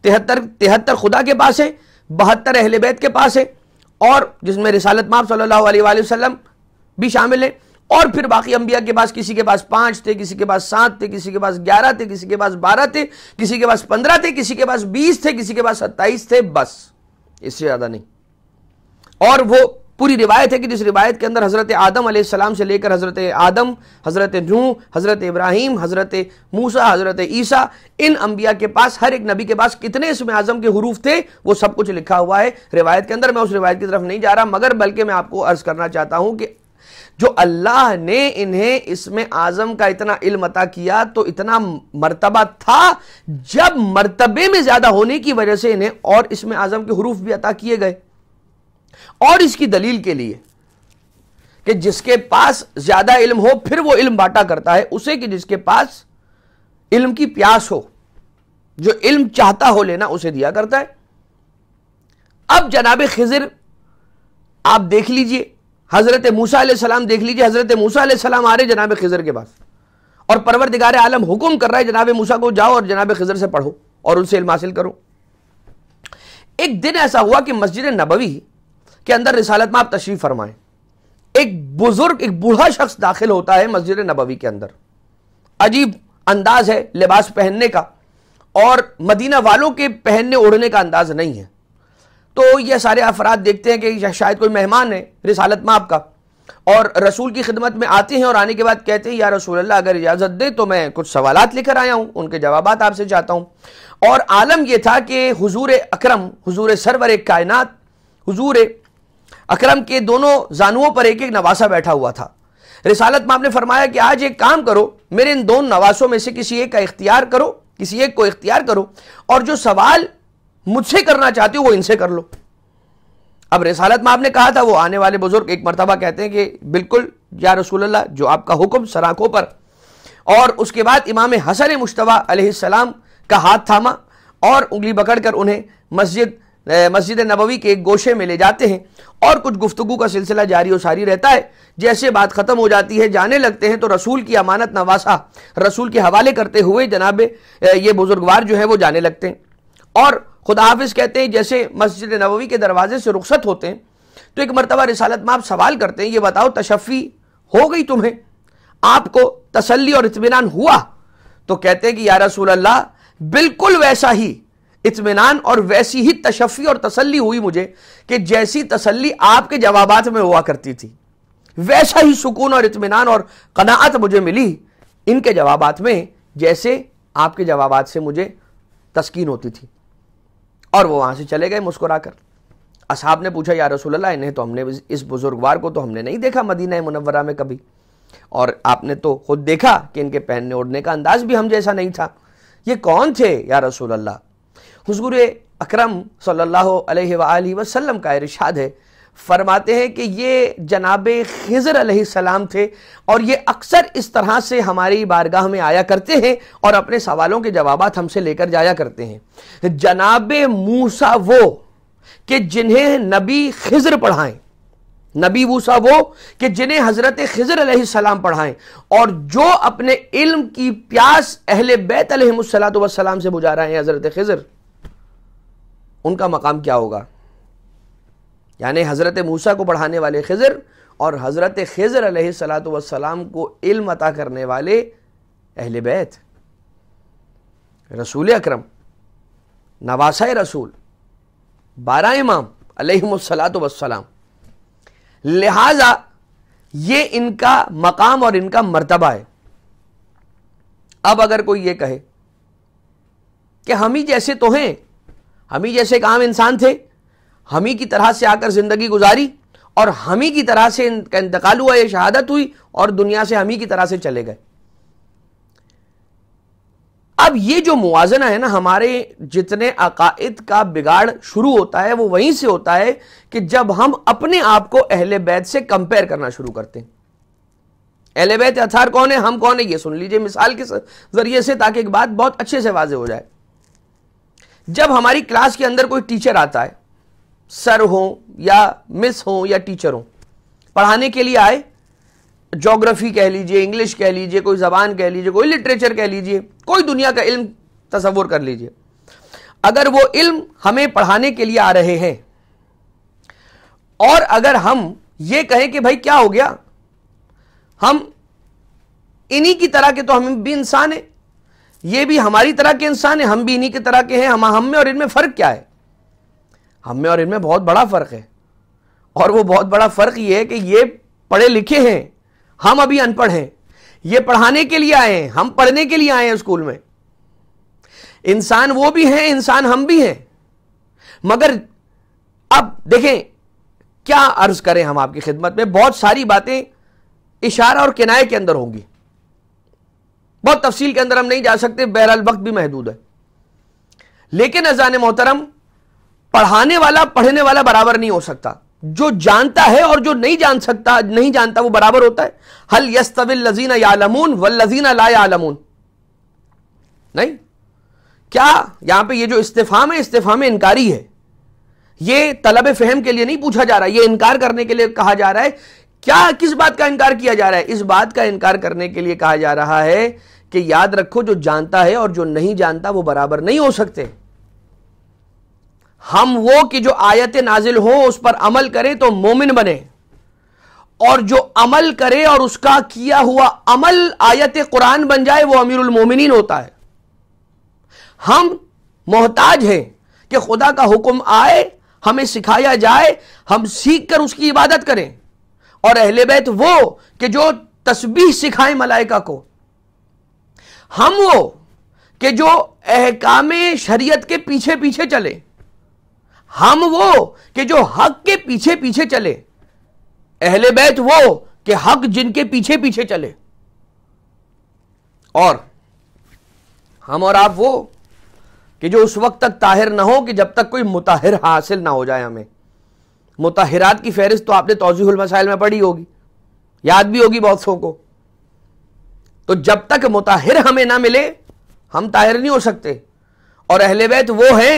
तिहत्तर तिहत्तर खुदा के पास है बहत्तर अहले बैत के पास है और जिसमें रिसालत माप सल्लल्लाहु अलैहि वसल्लम भी शामिल है और फिर बाकी अंबिया के पास किसी के पास पांच थे किसी के पास सात थे किसी के पास ग्यारह थे किसी के पास बारह थे किसी के पास पंद्रह थे किसी के पास बीस थे किसी के पास सत्ताईस थे बस इससे ज्यादा नहीं और वो पूरी रिवायत है कि जिस रिवायत के अंदर हज़रत आदम सलाम से लेकर हज़रत आदम हज़रत नू हज़रत इब्राहिम हज़रत मूसा हज़रत ईसा इन अंबिया के पास हर एक नबी के पास कितने इसमें आज़म के हरूफ थे वो सब कुछ लिखा हुआ है रिवायत के अंदर मैं उस रिवायत की तरफ नहीं जा रहा मगर बल्कि मैं आपको अर्ज़ करना चाहता हूं कि जो अल्लाह ने इन्हें इसमें आजम का इतना इल्म अता किया तो इतना मर्तबा था जब मर्तबे में ज्यादा होने की वजह से इन्हें और इसमें आजम के हरूफ भी अता किए गए और इसकी दलील के लिए कि जिसके पास ज्यादा इल्म हो फिर वो इल्म बांटा करता है उसे कि जिसके पास इल्म की प्यास हो जो इल्म चाहता हो लेना उसे दिया करता है अब जनाब खिजिर आप देख लीजिए हज़रत मूसा सलाम देख लीजिए हज़रत मूसा सलाम आ रहे जनाब खजर के पास और परवरदिगार आलम हुक्म कर रहा है जनाब मूसा को जाओ और जनाब खजर से पढ़ो और उनसे इल्म हासिल करो एक दिन ऐसा हुआ कि मस्जिद नबवी के अंदर रिसालत में आप तशरीफ़ फरमाएं एक बुज़ुर्ग एक बूढ़ा शख्स दाखिल होता है मस्जिद नबवी के अंदर अजीब अंदाज है लिबास पहनने का और मदीना वालों के पहनने ओढ़ने का अंदाज नहीं है तो ये सारे अफराद देखते हैं कि शायद कोई मेहमान है रिसालत माप का और रसूल की खिदमत में आते हैं और आने के बाद कहते हैं या रसूल अल्लाह अगर इजाज़त दे तो मैं कुछ सवालात लेकर आया हूँ उनके जवाब आपसे चाहता हूँ और आलम यह था कि हुजूर अकरम हुजूर सरवर कायनात हुजूर अकरम के दोनों जानुओं पर एक एक नवासा बैठा हुआ था रिसालत माप ने फरमाया कि आज एक काम करो मेरे इन दोनों नवासों में से किसी एक का इख्तियार करो किसी एक को इख्तियार करो और जो सवाल मुझसे करना चाहते हो वो इनसे कर लो अब रिसालत में आपने कहा था वो आने वाले बुजुर्ग एक मरतबा कहते हैं कि बिल्कुल या रसूल्ला जो आपका हुक्म सराखों पर और उसके बाद इमाम हसन मुशतबा अलैहिस्सलाम का हाथ थामा और उंगली पकड़कर उन्हें मस्जिद मस्जिद नबवी के एक गोशे में ले जाते हैं और कुछ गुफ्तु का सिलसिला जारी और सारी रहता है जैसे बात ख़त्म हो जाती है जाने लगते हैं तो रसूल की अमानत नवासा रसूल के हवाले करते हुए जनाब ये बुजुर्गवार जो है वो जाने लगते हैं और खुदा हाफिज कहते हैं जैसे मस्जिद नबवी के दरवाजे से रुखसत होते हैं तो एक मरतबा रिसालत में आप सवाल करते हैं ये बताओ तशफ़ी हो गई तुम्हें आपको तसल्ली और इतमान हुआ तो कहते हैं कि या रसूल अल्लाह बिल्कुल वैसा ही इतमान और वैसी ही तशफ़ी और तसल्ली हुई मुझे कि जैसी तसल्ली आपके जवाब में हुआ करती थी वैसा ही सुकून और इतमान और कनात मुझे मिली इनके जवाब में जैसे आपके जवाब से मुझे तस्किन होती थी और वो वहाँ से चले गए मुस्कुरा कर असहाब ने पूछा या अल्लाह इन्हें तो हमने इस बुज़ुर्गवार को तो हमने नहीं देखा मदीना मुनवरा में कभी और आपने तो खुद देखा कि इनके पहनने ओढ़ने का अंदाज भी हम जैसा नहीं था ये कौन थे या रसूल अल्लाह हजूर अक्रम सल्लल्लाहु अलैहि वसल्लम का इरशाद है फरमाते हैं कि ये जनाब खिजर सलाम थे और ये अक्सर इस तरह से हमारी बारगाह में आया करते हैं और अपने सवालों के जवाब हमसे लेकर जाया करते हैं जनाब मूसा वो कि जिन्हें नबी खिजर पढ़ाएं नबी वूसा वो कि जिन्हें हज़रत खिजर सलाम पढ़ाएं और जो अपने इल्म की प्यास अहल बैतम सलाम से बुझा रहे हैं हज़रत खिजर उनका मकाम क्या होगा यानि हज़रत मूसा को पढ़ाने वाले खज़र और हज़रत खज़र सलात को इल्म अता करने वाले अहल बैत रसूल अक्रम नवासा रसूल बारा इमाम अलहमसलात वसलाम लिहाजा ये इनका मकाम और इनका मर्तबा है अब अगर कोई ये कहे कि हम ही जैसे तो हैं हम ही जैसे एक आम इंसान थे हम ही की तरह से आकर ज़िंदगी गुजारी और हम ही की तरह से इनका इंतकाल हुआ यह शहादत हुई और दुनिया से हम ही की तरह से चले गए अब ये जो मुआजना है ना हमारे जितने अकायद का बिगाड़ शुरू होता है वो वहीं से होता है कि जब हम अपने आप को अहले बैत से कंपेयर करना शुरू करते हैं अहले बैत अथार कौन है हम कौन है ये सुन लीजिए मिसाल के जरिए से ताकि एक बात बहुत अच्छे से वाजे हो जाए जब हमारी क्लास के अंदर कोई टीचर आता है सर हों या मिस हों या टीचर हों पढ़ाने के लिए आए जोग्राफ़ी कह लीजिए इंग्लिश कह लीजिए कोई ज़बान कह लीजिए कोई लिटरेचर कह लीजिए कोई दुनिया का इल्म तस्वुर कर लीजिए अगर वो इल्म हमें पढ़ाने के लिए आ रहे हैं और अगर हम ये कहें कि भाई क्या हो गया हम इन्हीं की तरह के तो हम भी इंसान हैं ये भी हमारी तरह के इंसान हैं हम भी इन्हीं की तरह के हैं हम हम में और इनमें फ़र्क क्या है हम में और इनमें बहुत बड़ा फ़र्क है और वो बहुत बड़ा फ़र्क ये है कि ये पढ़े लिखे हैं हम अभी अनपढ़ हैं ये पढ़ाने के लिए आए हैं हम पढ़ने के लिए आए हैं स्कूल में इंसान वो भी हैं इंसान हम भी हैं मगर अब देखें क्या अर्ज करें हम आपकी खिदमत में बहुत सारी बातें इशारा और किनाए के अंदर होंगी बहुत तफसील के अंदर हम नहीं जा सकते बहरहाल वक्त भी महदूद है लेकिन अजान मोहतरम पढ़ाने वाला पढ़ने वाला बराबर नहीं हो सकता जो जानता है और जो नहीं जान सकता नहीं जानता वो बराबर होता है हल यस तविल लजीना यालमून व लजीना ला यालमून नहीं क्या यहां पे ये जो इस्तीफाम है में इनकारी है ये तलब फहम के लिए नहीं पूछा जा रहा है ये इनकार करने के लिए कहा जा रहा है क्या किस बात का इनकार किया जा रहा है इस बात का इनकार करने के लिए कहा जा रहा है कि याद रखो जो जानता है और जो नहीं जानता वो बराबर नहीं हो सकते हम वो कि जो आयत नाजिल हो उस पर अमल करें तो मोमिन बने और जो अमल करे और उसका किया हुआ अमल आयत कुरान बन जाए वो अमीरुल मोमिनीन होता है हम मोहताज हैं कि खुदा का हुक्म आए हमें सिखाया जाए हम सीख कर उसकी इबादत करें और अहले बैत वो कि जो तस्बीह सिखाएं मलाइका को हम वो कि जो अहकाम शरीयत के पीछे पीछे चले हम वो कि जो हक के पीछे पीछे चले अहले बैत वो कि हक जिनके पीछे पीछे चले और हम और आप वो कि जो उस वक्त तक ताहिर ना हो कि जब तक कोई मुताहिर हासिल ना हो जाए हमें मुताहिरात की फहरिस्त तो आपने तोजीहुल मसाइल में पढ़ी होगी याद भी होगी बहुत सौ को तो जब तक मुताहिर हमें ना मिले हम ताहिर नहीं हो सकते और अहले बैत वो हैं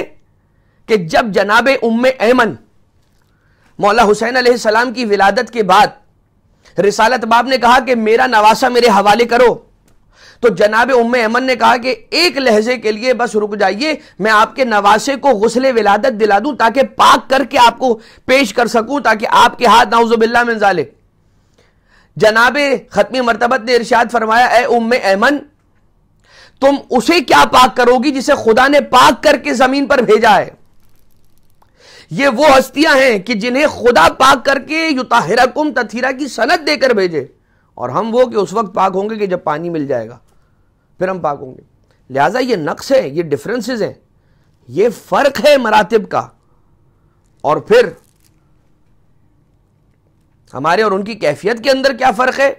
कि जब जनाब उम ऐमन मौला हुसैन सलाम की विलादत के बाद रिसालत बाब ने कहा कि मेरा नवासा मेरे हवाले करो तो जनाब उम ऐमन ने कहा कि एक लहजे के लिए बस रुक जाइए मैं आपके नवासे को गुसले विलादत दिला दूं ताकि पाक करके आपको पेश कर सकूं ताकि आपके हाथ नाउजुबिल्ला में जाले जनाब खत्मी मरतबत ने इर्शाद फरमाया ए उम ऐमन तुम उसे क्या पाक करोगी जिसे खुदा ने पाक करके जमीन पर भेजा है ये वो हस्तियां हैं कि जिन्हें खुदा पाक करके कुम तथीरा की सनत देकर भेजे और हम वो कि उस वक्त पाक होंगे कि जब पानी मिल जाएगा फिर हम पाक होंगे लिहाजा ये नक्श है ये डिफरेंसेस हैं ये फ़र्क है मरातब का और फिर हमारे और उनकी कैफियत के अंदर क्या फ़र्क है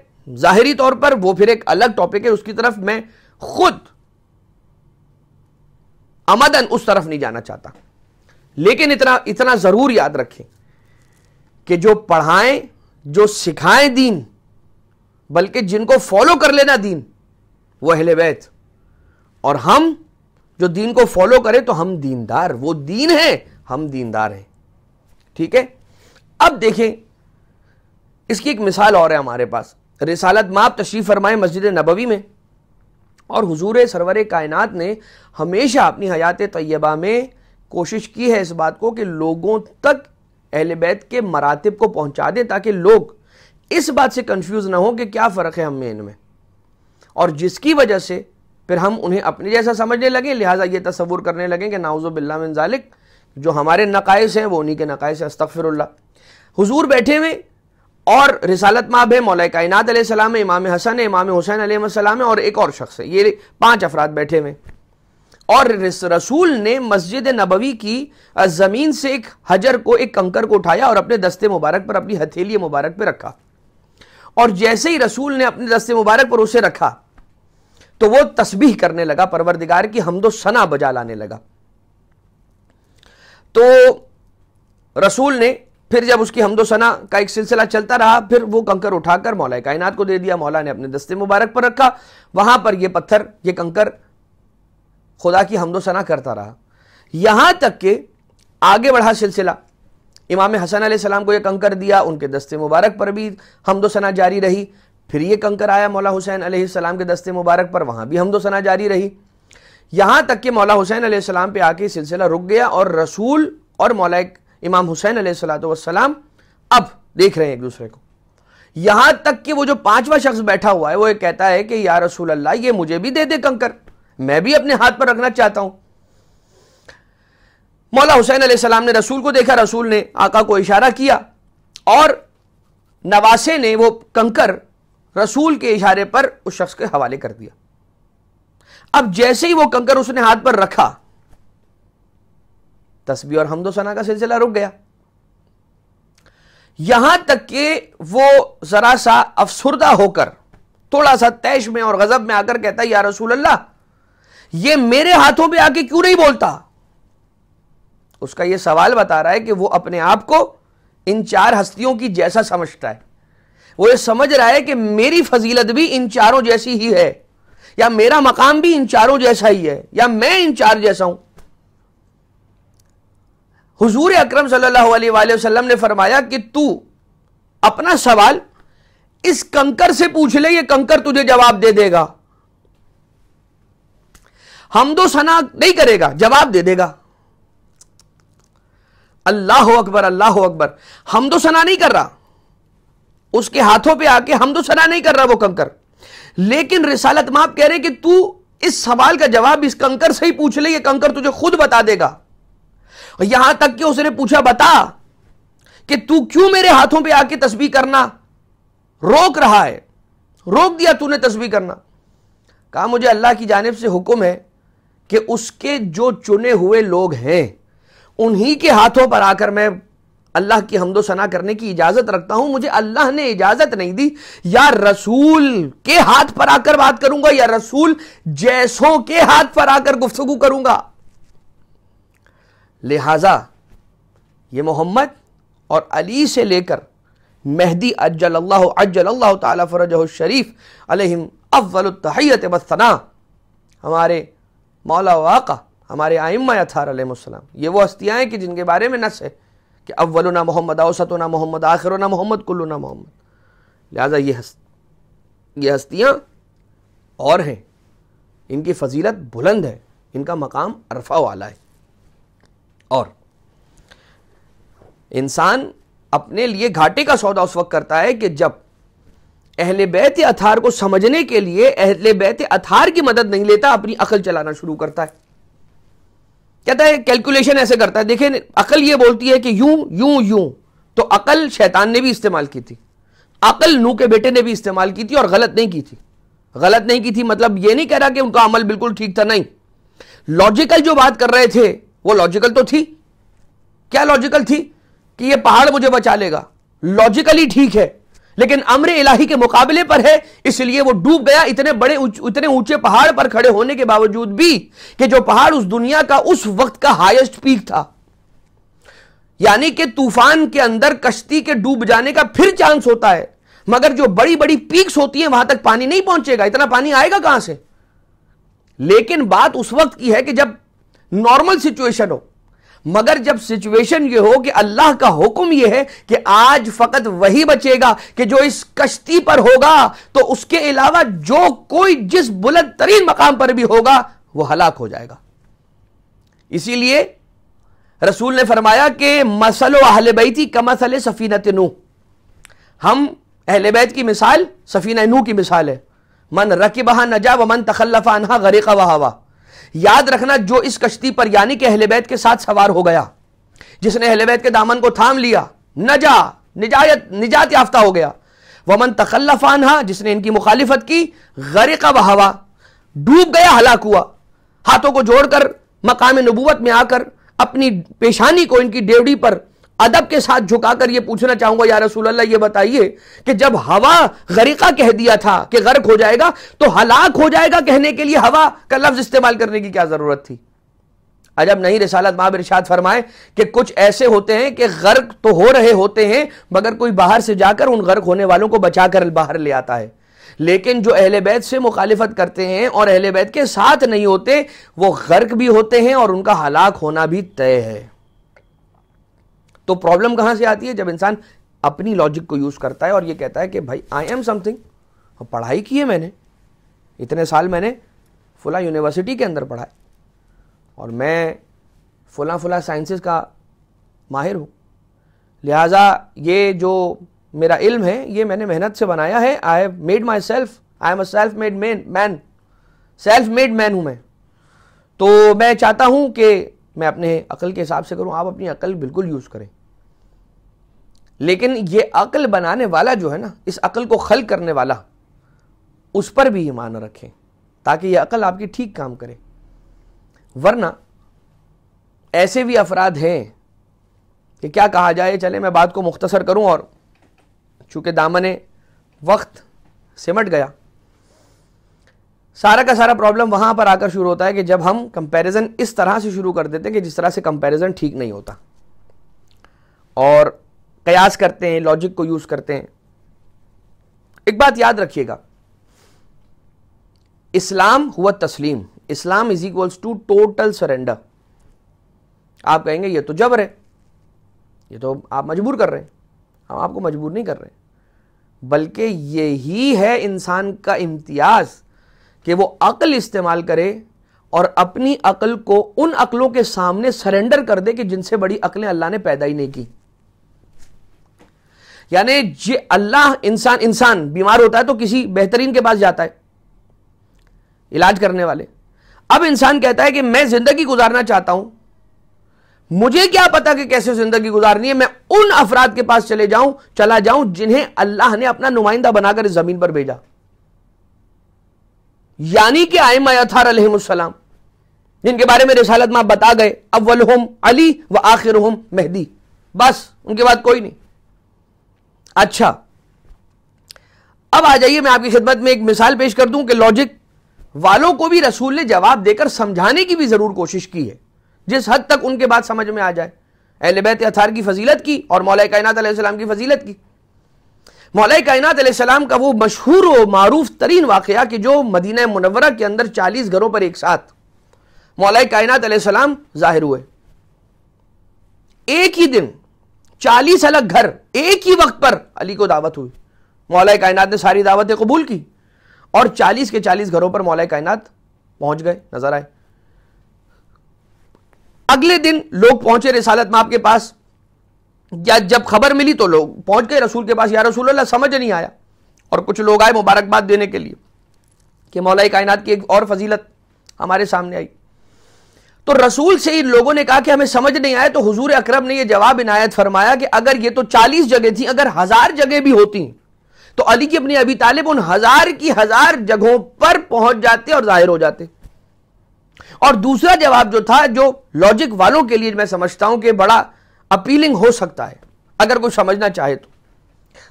ज़ाहरी तौर पर वो फिर एक अलग टॉपिक है उसकी तरफ मैं खुद अमदन उस तरफ नहीं जाना चाहता लेकिन इतना इतना जरूर याद रखें कि जो पढ़ाएं जो सिखाएं दीन बल्कि जिनको फॉलो कर लेना दीन वो अहले बैत और हम जो दीन को फॉलो करें तो हम दीनदार वो दीन है हम दीनदार हैं ठीक है अब देखें इसकी एक मिसाल और है हमारे पास रिसालत माप तशरीफ़ फरमाए मस्जिद नबवी में और हुजूर सरवर कायनात ने हमेशा अपनी हयात तैयबा में कोशिश की है इस बात को कि लोगों तक अहल बैत के मरातब को पहुंचा दें ताकि लोग इस बात से कंफ्यूज ना हो कि क्या फ़र्क है हमें इनमें और जिसकी वजह से फिर हम उन्हें अपने जैसा समझने लगें लिहाजा ये तस्वूर करने लगें कि नाउज़ बिल्ला जालिक जो हमारे नकायस हैं वो उन्हीं के नकायस अस्तफ़िरल्ला हजूर बैठे हुए और रिसालत माब है मौल कायनात सलाम इमाम हसन है इमाम हुसैन सलाम है और एक और शख्स है ये पांच अफराद बैठे हुए और रसूल ने मस्जिद नबवी की ज़मीन से एक हजर को एक कंकर को उठाया और अपने दस्ते मुबारक पर अपनी हथेली मुबारक पर रखा और जैसे ही रसूल ने अपने दस्ते मुबारक पर उसे रखा तो वो तस्बीह करने लगा परवरदिगार की हमदो सना बजा लाने लगा तो रसूल ने फिर जब उसकी हमदो सना का एक सिलसिला चलता रहा फिर वो कंकर उठाकर मौला कायनात को दे दिया मौला ने अपने दस्ते मुबारक पर रखा वहां पर यह पत्थर ये कंकर खुदा की हमदोसना करता रहा यहाँ तक के आगे बढ़ा सिलसिला इमाम हसन सलाम को ये कंकर दिया उनके दस्ते मुबारक पर भी हमदोसना जारी रही फिर ये कंकर आया मौला हुसैन सलाम के दस्ते मुबारक पर वहाँ भी हमदोसना जारी रही यहाँ तक कि मौला हुसैन सलाम पे आके सिलसिला रुक गया और रसूल और मौला इमाम हुसैन सलाम अब देख रहे हैं एक दूसरे को यहाँ तक कि वो जो पांचवा शख्स बैठा हुआ है वो ये कहता है कि या रसूल अल्लाह ये मुझे भी दे दे कंकर मैं भी अपने हाथ पर रखना चाहता हूं मौला हुसैन सलाम ने रसूल को देखा रसूल ने आका को इशारा किया और नवासे ने वो कंकर रसूल के इशारे पर उस शख्स के हवाले कर दिया अब जैसे ही वो कंकर उसने हाथ पर रखा तस्बी और हमदो सना का सिलसिला रुक गया यहां तक कि वो जरा सा अफसरदा होकर थोड़ा सा तैश में और गजब में आकर कहता या रसूल अल्लाह ये मेरे हाथों पे आके क्यों नहीं बोलता उसका ये सवाल बता रहा है कि वो अपने आप को इन चार हस्तियों की जैसा समझता है वो ये समझ रहा है कि मेरी फजीलत भी इन चारों जैसी ही है या मेरा मकाम भी इन चारों जैसा ही है या मैं इन चार जैसा हूं हुजूर अकरम सल्लल्लाहु अलैहि वसल्लम ने फरमाया कि तू अपना सवाल इस कंकर से पूछ ले ये कंकर तुझे जवाब दे देगा हमदो सना नहीं करेगा जवाब दे देगा अल्लाह अकबर अल्लाह अकबर हम तो सना नहीं कर रहा उसके हाथों पे आके हम तो सना नहीं कर रहा वो कंकर लेकिन रिसालत माप कह रहे कि तू इस सवाल का जवाब इस कंकर से ही पूछ ले ये कंकर तुझे खुद बता देगा यहां तक कि उसने पूछा बता कि तू क्यों मेरे हाथों पे आके तस्वीर करना रोक रहा है रोक दिया तूने तस्वीर करना कहा मुझे अल्लाह की जानब से हुक्म है कि उसके जो चुने हुए लोग हैं उन्हीं के हाथों पर आकर मैं अल्लाह की हमदो सना करने की इजाज़त रखता हूं मुझे अल्लाह ने इजाज़त नहीं दी या रसूल के हाथ पर आकर बात करूंगा या रसूल जैसों के हाथ पर आकर गुफ्तगु करूंगा लिहाजा ये मोहम्मद और अली से लेकर मेहदी अज्जल अल्लाह अज्जल अल्लाह ताला शरीफ अलहिम अव्वल तहैत वसना हमारे मौला वाक़ा हमारे आइम्मा अलमसलम ये वो हस्तियाँ हैं कि जिनके बारे में नस है कि अव्वलना मोहम्मद औसतना मोहम्मद आखिरना मोहम्मद ना मोहम्मद लिहाजा ये हस्त ये हस्तियाँ और हैं इनकी फजीलत बुलंद है इनका मकाम अरफा वाला है और इंसान अपने लिए घाटे का सौदा उस वक्त करता है कि जब अहल बैत अथार को समझने के लिए अहल बैत अथार की मदद नहीं लेता अपनी अकल चलाना शुरू करता है कहता है कैलकुलेशन ऐसे करता है देखे अकल ये बोलती है कि यूं यूं यूं तो अकल शैतान ने भी इस्तेमाल की थी अकल नू के बेटे ने भी इस्तेमाल की थी और गलत नहीं की थी गलत नहीं की थी मतलब ये नहीं कह रहा कि उनका अमल बिल्कुल ठीक था नहीं लॉजिकल जो बात कर रहे थे वो लॉजिकल तो थी क्या लॉजिकल थी कि ये पहाड़ मुझे बचा लेगा लॉजिकली ठीक है लेकिन अमर इलाही के मुकाबले पर है इसलिए वो डूब गया इतने बड़े इतने ऊंचे पहाड़ पर खड़े होने के बावजूद भी कि जो पहाड़ उस दुनिया का उस वक्त का हाईएस्ट पीक था यानी कि तूफान के अंदर कश्ती के डूब जाने का फिर चांस होता है मगर जो बड़ी बड़ी पीक्स होती है वहां तक पानी नहीं पहुंचेगा इतना पानी आएगा कहां से लेकिन बात उस वक्त की है कि जब नॉर्मल सिचुएशन हो मगर जब सिचुएशन ये हो कि अल्लाह का हुक्म यह है कि आज फकत वही बचेगा कि जो इस कश्ती पर होगा तो उसके अलावा जो कोई जिस बुलंद तरीन मकाम पर भी होगा वो हलाक हो जाएगा इसीलिए रसूल ने फरमाया कि मसल अहल बैती कमसल सफ़ीनत नू हम अहल बैत की मिसाल सफ़ीना नू की मिसाल है मन बहा नजा व मन तखल्लफा अनहा गरीका वहावा याद रखना जो इस कश्ती पर यानी कि अहलेबैत के साथ सवार हो गया जिसने अहलेबैत के दामन को थाम लिया नजा निजायत निजात याफ्ता हो गया वमन तखल्लफान जिसने इनकी मुखालिफत की गरीका बहावा डूब गया हलाक हुआ हाथों को जोड़कर मकाम नबूवत में आकर अपनी पेशानी को इनकी डेवड़ी पर अदब के साथ झुकाकर यह पूछना चाहूंगा या रसूल अल्लाह ये बताइए कि जब हवा गरीका कह दिया था कि गर्क हो जाएगा तो हलाक हो जाएगा कहने के लिए हवा का लफ्ज इस्तेमाल करने की क्या जरूरत थी अजब नहीं रिसालत माब इरशाद फरमाए कि कुछ ऐसे होते हैं कि गर्क तो हो रहे होते हैं मगर कोई बाहर से जाकर उन गर्क होने वालों को बचाकर बाहर ले आता है लेकिन जो अहल बैत से मुखालिफत करते हैं और अहल बैत के साथ नहीं होते वो गर्क भी होते हैं और उनका हलाक होना भी तय है तो प्रॉब्लम कहाँ से आती है जब इंसान अपनी लॉजिक को यूज़ करता है और ये कहता है कि भाई आई एम समथिंग पढ़ाई की है मैंने इतने साल मैंने फुला यूनिवर्सिटी के अंदर पढ़ा है और मैं फुला फुला साइंसेस का माहिर हूँ लिहाजा ये जो मेरा इल्म है ये मैंने मेहनत से बनाया है I have made myself I am a self made man man self made man हूँ मैं तो मैं चाहता हूँ कि मैं अपने अकल के हिसाब से करूँ आप अपनी अकल बिल्कुल यूज़ करें लेकिन ये अकल बनाने वाला जो है ना इस अकल को खल करने वाला उस पर भी ईमान रखें ताकि ये अकल आपकी ठीक काम करे वरना ऐसे भी अफराद हैं कि क्या कहा जाए चले मैं बात को मुख्तसर करूं और चूँकि दामन वक्त सिमट गया सारा का सारा प्रॉब्लम वहां पर आकर शुरू होता है कि जब हम कंपैरिजन इस तरह से शुरू कर देते हैं कि जिस तरह से कंपैरिजन ठीक नहीं होता और कयास करते हैं लॉजिक को यूज करते हैं एक बात याद रखिएगा इस्लाम हुआ तस्लीम Islam is equals to total surrender आप कहेंगे ये तो जबर है ये तो आप मजबूर कर रहे हैं हम आपको मजबूर नहीं कर रहे बल्कि यही है इंसान का इम्तियाज़ कि वो अकल इस्तेमाल करे और अपनी अकल को उन अकलों के सामने सरेंडर कर दे कि जिनसे बड़ी अकलें अल्लाह ने पैदा ही नहीं की यानी ये अल्लाह इंसान इंसान बीमार होता है तो किसी बेहतरीन के पास जाता है इलाज करने वाले अब इंसान कहता है कि मैं जिंदगी गुजारना चाहता हूं मुझे क्या पता कि कैसे जिंदगी गुजारनी है मैं उन अफराद के पास चले जाऊं चला जाऊं जिन्हें अल्लाह ने अपना नुमाइंदा बनाकर इस जमीन पर भेजा यानी कि आयम अथारसलाम जिनके बारे में रिसालत में आप बता गए अव्वल हम अली व आखिर होम मेहदी बस उनके बाद कोई नहीं अच्छा अब आ जाइए मैं आपकी खिदमत में एक मिसाल पेश कर दूं कि लॉजिक वालों को भी रसूल ने जवाब देकर समझाने की भी ज़रूर कोशिश की है जिस हद तक उनके बात समझ में आ जाए अहलबैत अथार की फजीलत की और मौला कायनात की फजीलत की मौल कायनात सलाम का वो मशहूर व मरूफ तरीन वाक़ कि जो मदीना मुनवरा के अंदर चालीस घरों पर एक साथ मौल कायनात ज़ाहिर हुए एक ही दिन चालीस अलग घर एक ही वक्त पर अली को दावत हुई मौल कायनात ने सारी दावतें कबूल की और चालीस के चालीस घरों पर मौल कायनात पहुंच गए नजर आए अगले दिन लोग पहुंचे रिसालत में आपके पास या जब खबर मिली तो लोग पहुंच गए रसूल के पास या रसूल अल्लाह समझ नहीं आया और कुछ लोग आए मुबारकबाद देने के लिए कि मौलाई कायनात की एक और फजीलत हमारे सामने आई तो रसूल से इन लोगों ने कहा कि हमें समझ नहीं आया तो हुजूर अकरम ने यह जवाब इनायत फरमाया कि अगर ये तो चालीस जगह थी अगर हजार जगह भी होती तो अली की अपनी अभी तालिब उन हजार की हजार जगहों पर पहुंच जाते और जाहिर हो जाते और दूसरा जवाब जो था जो लॉजिक वालों के लिए मैं समझता हूं कि बड़ा अपीलिंग हो सकता है अगर कोई समझना चाहे तो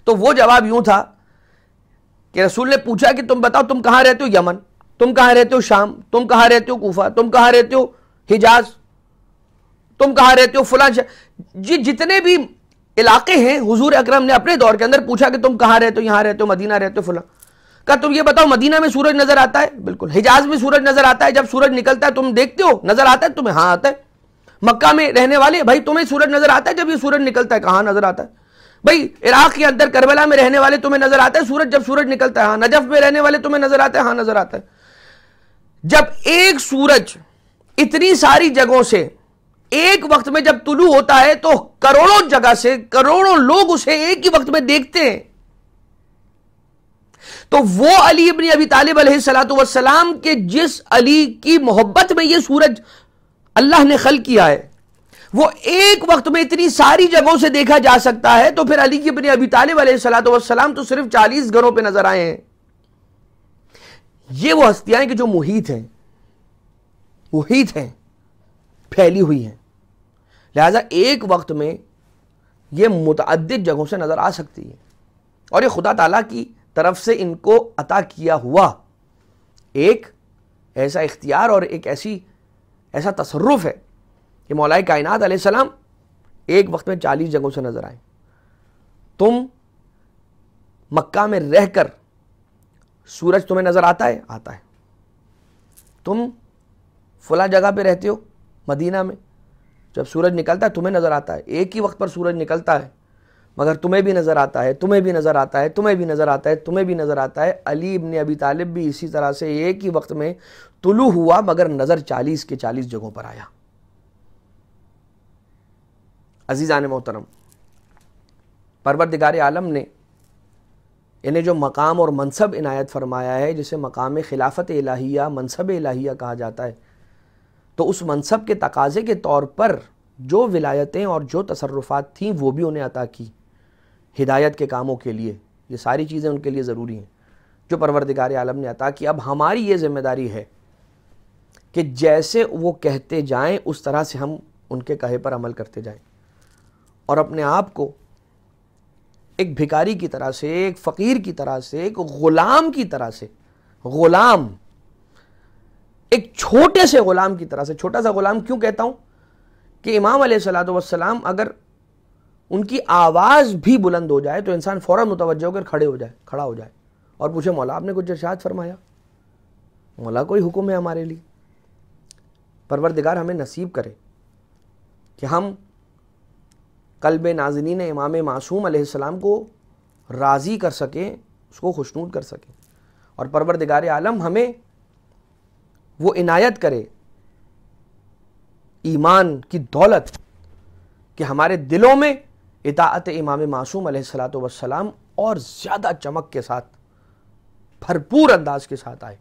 तो वो जवाब यूं था कि रसूल ने पूछा कि तुम बताओ तुम कहां रहते हो यमन तुम कहां रहते हो शाम तुम कहां रहते हो कोफा तुम कहां रहते हो हिजाज तुम कहां रहते हो फुला जी जितने भी इलाके हैं हुजूर अकरम ने अपने दौर के अंदर पूछा कि तुम कहां रहते हो यहां रहते हो मदीना रहते हो फुला कहा तुम ये बताओ मदीना में सूरज नजर आता है बिल्कुल हिजाज में सूरज नजर आता है जब सूरज निकलता है तुम देखते हो नजर आता है तुम्हें हाँ आता है मक्का में रहने वाले भाई तुम्हें सूरज नजर आता है जब ये सूरज निकलता है कहां नजर आता है भाई इराक के अंदर करबला में रहने वाले तुम्हें नजर आता है सूरज जब सूरज निकलता है हाँ नजफ में रहने वाले तुम्हें नजर आता है हाँ नजर आता है जब एक सूरज इतनी सारी जगहों से एक वक्त में जब तुलू होता है तो करोड़ों जगह से करोड़ों लोग उसे एक ही वक्त में देखते हैं तो वो अली इबन अभी तालिब सलाम के जिस अली की मोहब्बत में ये सूरज अल्लाह ने खल किया है वो एक वक्त में इतनी सारी जगहों से देखा जा सकता है तो फिर अली की अपनी अभी तालब सलाम तो सिर्फ चालीस घरों पर नजर आए हैं ये वो हस्तियां कि जो मुहित हैं मुहित हैं फैली हुई हैं लिहाजा एक वक्त में ये मुतद जगहों से नज़र आ सकती है और ये खुदा ताला की तरफ से इनको अता किया हुआ एक ऐसा इख्तियार और एक ऐसी ऐसा तसरफ है कि मौलाए कायनात आसमाम एक वक्त में चालीस जगहों से नज़र आए तुम मक्का में रह कर सूरज तुम्हें नज़र आता है आता है तुम फला जगह पे रहते हो मदीना में जब सूरज निकलता है तुम्हें नज़र आता है एक ही वक्त पर सूरज निकलता है मगर तुम्हें भी नज़र आता है तुम्हें भी नज़र आता है तुम्हें भी नज़र आता है तुम्हें भी नज़र आता है अली इबन अबी तालिब भी इसी तरह से एक ही वक्त में तुलू हुआ मगर नज़र चालीस के चालीस जगहों पर आया अजीज़ान मोहतरम परवरदिगार आलम ने इन्हें जो मकाम और मनसब इनायत फरमाया है जिसे मकाम खिलाफत इलाहिया मनसब इलाहिया कहा जाता है तो उस मनसब के तकाजे के तौर पर जो विलायतें और जो तसरफ़ात थीं वो भी उन्हें अता की हिदायत के कामों के लिए ये सारी चीज़ें उनके लिए ज़रूरी हैं जो परवरदिगार आलम ने अता कि अब हमारी ये ज़िम्मेदारी है कि जैसे वो कहते जाएं उस तरह से हम उनके कहे पर अमल करते जाएं और अपने आप को एक भिकारी की तरह से एक फ़कीर की तरह से एक ग़ुलाम की तरह से ग़ुलाम एक छोटे से ग़ुलाम की तरह से छोटा सा ग़ुलाम क्यों कहता हूँ कि इमाम सलाम अगर उनकी आवाज़ भी बुलंद हो जाए तो इंसान फ़ौर मुतवजह होकर खड़े हो जाए खड़ा हो जाए और पूछे मौला आपने कुछ इर्शाद फरमाया मौला कोई हुक्म है हमारे लिए परवरदिगार हमें नसीब करे कि हम कल्ब नाजनीन इमाम मासूम आसमाम को राज़ी कर सकें उसको खुशनूद कर सकें और परवरदिगार आलम हमें वो इनायत करे ईमान की दौलत कि हमारे दिलों में इतात इमाम मासूम सलाम और ज़्यादा चमक के साथ भरपूर अंदाज के साथ आए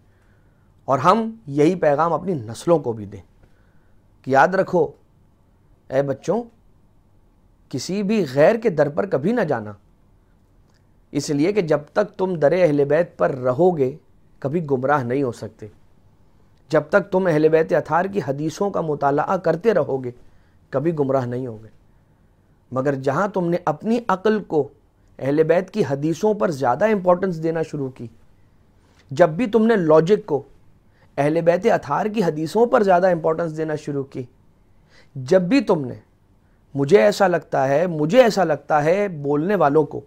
और हम यही पैगाम अपनी नस्लों को भी दें कि याद रखो ए बच्चों किसी भी गैर के दर पर कभी ना जाना इसलिए कि जब तक तुम दर अहल बैत पर रहोगे कभी गुमराह नहीं हो सकते जब तक तुम अहल बैत अथार की हदीसों का मुताल करते रहोगे कभी गुमराह नहीं होगे मगर जहाँ तुमने अपनी अक्ल को अहल बैत की हदीसों पर ज़्यादा इम्पोर्टेंस देना शुरू की जब भी तुमने लॉजिक को अहल बैत अथार की हदीसों पर ज़्यादा इम्पोर्टेंस देना शुरू की जब भी तुमने मुझे ऐसा लगता है मुझे ऐसा लगता है बोलने वालों को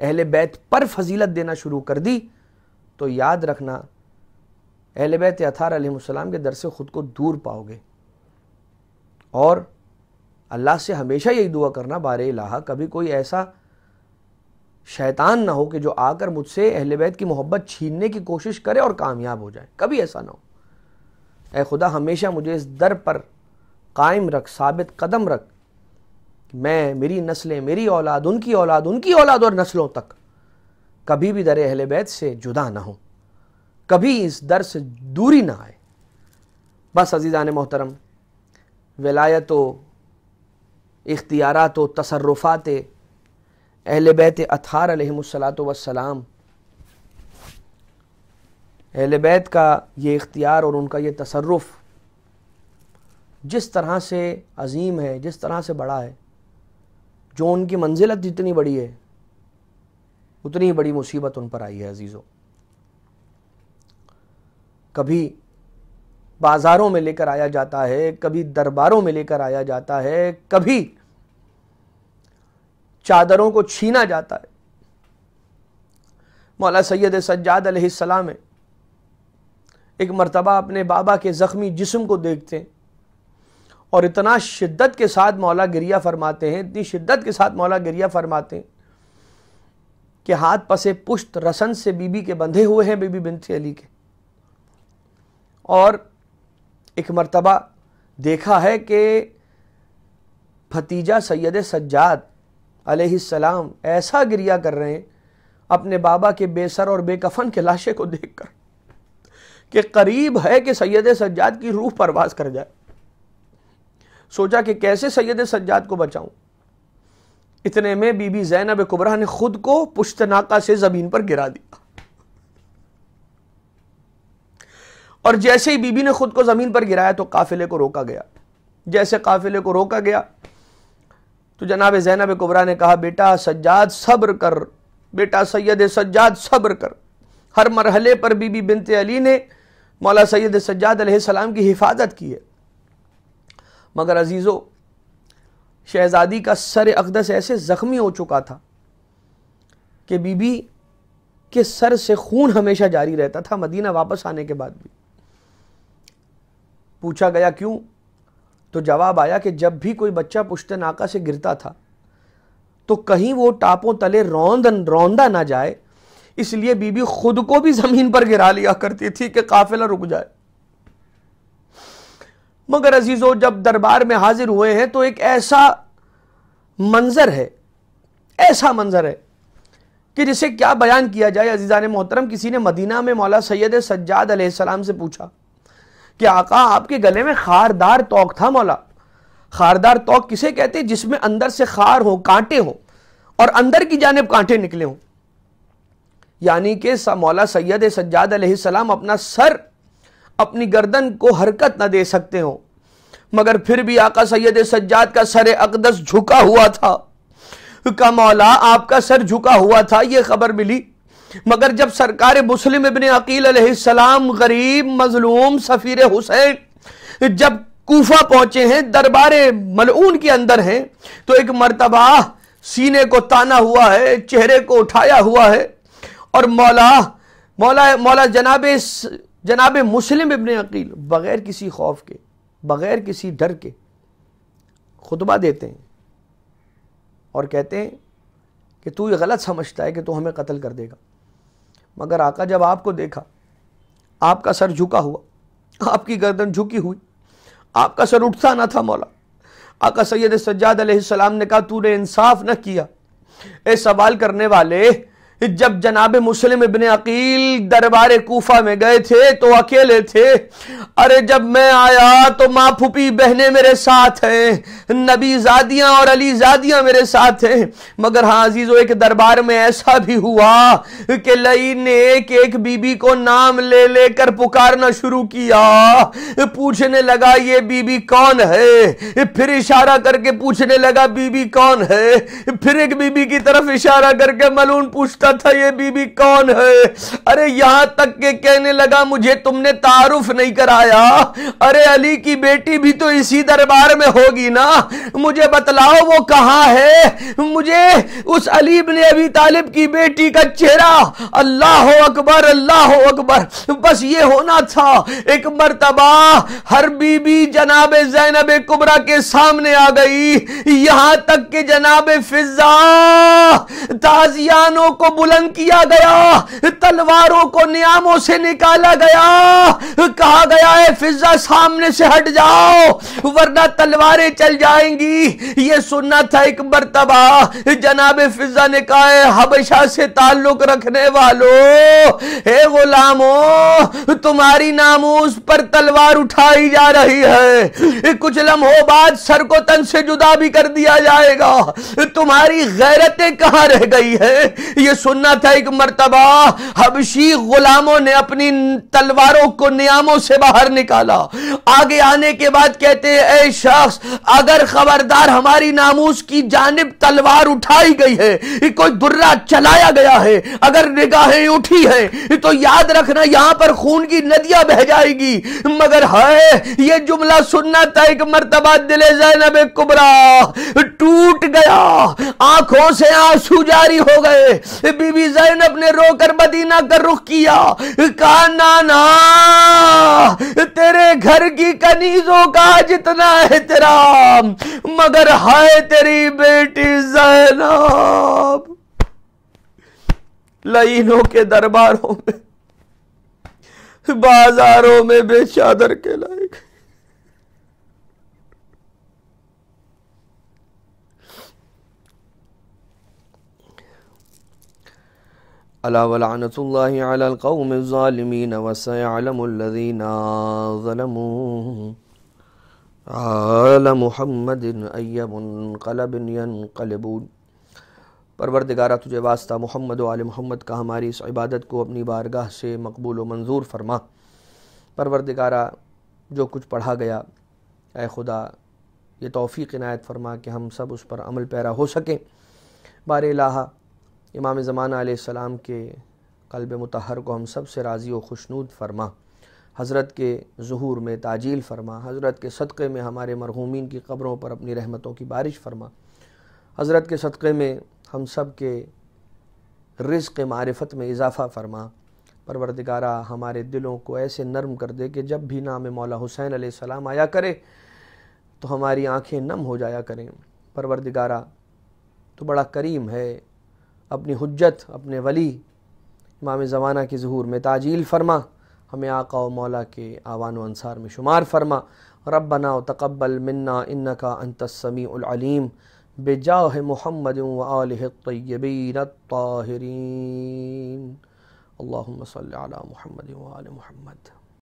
अहल बैत पर फजीलत देना शुरू कर दी तो याद रखना अहल बैत अथार के दर से ख़ुद को दूर पाओगे और अल्लाह से हमेशा यही दुआ करना बार इलाहा कभी कोई ऐसा शैतान ना हो कि जो आकर मुझसे अहल बैत की मोहब्बत छीनने की कोशिश करे और कामयाब हो जाए कभी ऐसा ना हो ए खुदा हमेशा मुझे इस दर पर कायम रख साबित कदम रख मैं मेरी नस्लें मेरी औलाद उनकी औलाद उनकी औलाद और नस्लों तक कभी भी दर अहल बैत से जुदा ना हो कभी इस दर से दूरी ना आए बस अजीज़ान मोहतरम वलायत इख्तियारत व तसरफ़ात अहल बैत अथार अलहमसलात वसलाम अहल बैत का ये इख्तियार और उनका ये तसरफ़ जिस तरह से अजीम है जिस तरह से बड़ा है जो उनकी मंजिलत जितनी बड़ी है उतनी बड़ी मुसीबत उन पर आई है अजीज़ों कभी बाज़ारों में लेकर आया जाता है कभी दरबारों में लेकर आया जाता है कभी चादरों को छीना जाता है मौला सैद सज्जाद सलाम एक मरतबा अपने बाबा के ज़ख्मी जिस्म को देखते हैं और इतना शिद्दत के साथ मौला गिरिया फरमाते हैं इतनी शिद्दत के साथ मौला गिरिया फरमाते हैं कि हाथ पसे पुश्त रसन से बीबी के बंधे हुए हैं बीबी बिनती अली के और एक मरतबा देखा है कि भतीजा सैद सज्जाद अलैहिस्सलाम ऐसा गिरिया कर रहे हैं अपने बाबा के बेसर और बेकफन के लाशे को देखकर कि करीब है कि सैयद सज्जाद की रूह परवाज कर जाए सोचा कि कैसे सैयद सज्जाद को बचाऊं इतने में बीबी जैनब कुबरा ने खुद को पुश्तनाका से जमीन पर गिरा दिया और जैसे ही बीबी ने खुद को जमीन पर गिराया तो काफिले को रोका गया जैसे काफिले को रोका गया तो जनाब जैनब कुबरा ने कहा बेटा सज्जाद सब्र कर बेटा सैयद सज्जाद सब्र कर हर मरहले पर बीबी बिनते अली ने मौला सैद सज्जाद सलाम की हिफाजत की है मगर अजीज़ो शहज़ादी का सर अकदस ऐसे ज़ख्मी हो चुका था कि बीबी के सर से खून हमेशा जारी रहता था मदीना वापस आने के बाद भी पूछा गया क्यों तो जवाब आया कि जब भी कोई बच्चा पुश्त नाका से गिरता था तो कहीं वो टापों तले रौंद रौंदा ना जाए इसलिए बीबी खुद को भी जमीन पर गिरा लिया करती थी कि काफिला रुक जाए मगर अजीजों जब दरबार में हाजिर हुए हैं तो एक ऐसा मंजर है ऐसा मंजर है कि जिसे क्या बयान किया जाए अजीज़ा ने मोहतरम किसी ने मदीना में मौला सैयद सज्जाद सलाम से पूछा कि आका आपके गले में खारदार तोक था मौला खारदार तोक किसे कहते हैं जिसमें अंदर से खार हो कांटे हो और अंदर की जानब कांटे निकले हों यानी कि मौला सैयद सज्जाद सलाम अपना सर अपनी गर्दन को हरकत ना दे सकते हो मगर फिर भी आका सैयद सज्जाद का सर अकदस झुका हुआ था का मौला आपका सर झुका हुआ था यह खबर मिली मगर जब सरकार मुस्लिम इबन अकील गरीब मजलूम सफ़ीर हुसैन जब कोफा पहुंचे हैं दरबार मलून के अंदर हैं तो एक मरतबा सीने को ताना हुआ है चेहरे को उठाया हुआ है और मौला मौला मौला जनाब जनाब मुस्लिम इबन अकील बग़ैर किसी खौफ के बग़ैर किसी डर के खुतबा देते हैं और कहते हैं कि तू ये गलत समझता है कि तू हमें कत्ल कर देगा मगर आका जब आपको देखा आपका सर झुका हुआ आपकी गर्दन झुकी हुई आपका सर उठता ना था मौला आका सैयद सज्जाद सलाम ने कहा तूने इंसाफ न किया ए सवाल करने वाले जब जनाब मुस्लिम इबन अकील दरबार कोफा में गए थे तो अकेले थे अरे जब मैं आया तो माँ फूपी बहने मेरे साथ हैं नबी जादियाँ और अली जादियाँ मेरे साथ हैं मगर हाँ अजीज़ो एक दरबार में ऐसा भी हुआ कि लई ने एक एक बीबी को नाम ले लेकर पुकारना शुरू किया पूछने लगा ये बीबी कौन है फिर इशारा करके पूछने लगा बीबी कौन है फिर एक बीबी की तरफ इशारा करके मलून पूछता पूछता था ये बीबी कौन है अरे यहां तक के कहने लगा मुझे तुमने तारुफ नहीं कराया अरे अली की बेटी भी तो इसी दरबार में होगी ना मुझे बतलाओ वो कहाँ है मुझे उस अलीब ने अभी तालिब की बेटी का चेहरा अल्लाह हो अकबर अल्लाह हो अकबर बस ये होना था एक मरतबा हर बीबी जनाब जैनब कुबरा के सामने आ गई यहां तक के जनाब फिजा ताजियानों को बुलंद किया गया तलवारों को नियामों से निकाला गया कहा गया है फिजा सामने से हट जाओ वरना तलवारें चल जाएंगी ये सुनना था एक मरतबा जनाब फिजा ने कहा है हबशा से ताल्लुक रखने वालों हे गुलामो तुम्हारी उस पर तलवार उठाई जा रही है कुछ लम्हों बाद सर को तन से जुदा भी कर दिया जाएगा तुम्हारी गैरतें कहां रह गई है ये सुनना था एक मरतबा हबशी गुलामों ने अपनी तलवारों को नियामों से बाहर निकाला आगे आने के बाद कहते हैं ऐ शख्स अगर खबरदार हमारी नामूस की जानब तलवार उठाई गई है ये कोई दुर्रा चलाया गया है अगर निगाहें उठी है तो याद रखना यहां पर खून की नदियां बह जाएगी मगर है ये जुमला सुनना था एक मरतबा दिले जैनब कुबरा टूट गया आंखों से आंसू जारी हो गए बीबी जैनब ने रोकर मदीना का रुख किया कहा नाना तेरे घर की कनीजों का जितना एहतराम मगर हाय तेरी बेटी जैनब लईनों के दरबारों में बाजारों में बेचादर के लाए गए अला परवरदगारा तुझे वास्ता मोहम्मद आल मोहम्मद का हमारी इस इबादत को अपनी बारगाह से मकबूल व मंजूर फरमा परवरदगारा जो कुछ पढ़ा गया ए खुदा ये तोफ़ी इनायत फरमा कि हम सब उस पर अमल पैरा हो सकें बार लाहा इमाम ज़मान आलाम के कल्ब मतहर को हम सब से राज़ी व खुशनूद फरमा हज़रत के जहूर में ताजील फरमा हज़रत के सदक़े में हमारे मरहूमिन की ख़बरों पर अपनी रहमतों की बारिश फरमा हज़रत के सदक़े में हम सब के रिज़ मारफत में इजाफ़ा फरमा परवरदगारा हमारे दिलों को ऐसे नरम कर दे कि जब भी नाम मौला हुसैन आसमाम आया करे तो हमारी आँखें नम हो जाया करें परवरदगारा तो बड़ा करीम है अपनी हजत अपने वली इमाम ज़माना के ज़हूर में ताजील फरमा हमें आका व मौला के आवान व अनसार में शुमार फरमा रबना तकबल मन्ना इन्न का अनतसमीम बेजाह महमद तयबीन ताहरीन अल्लाम सल महमद वाल महमद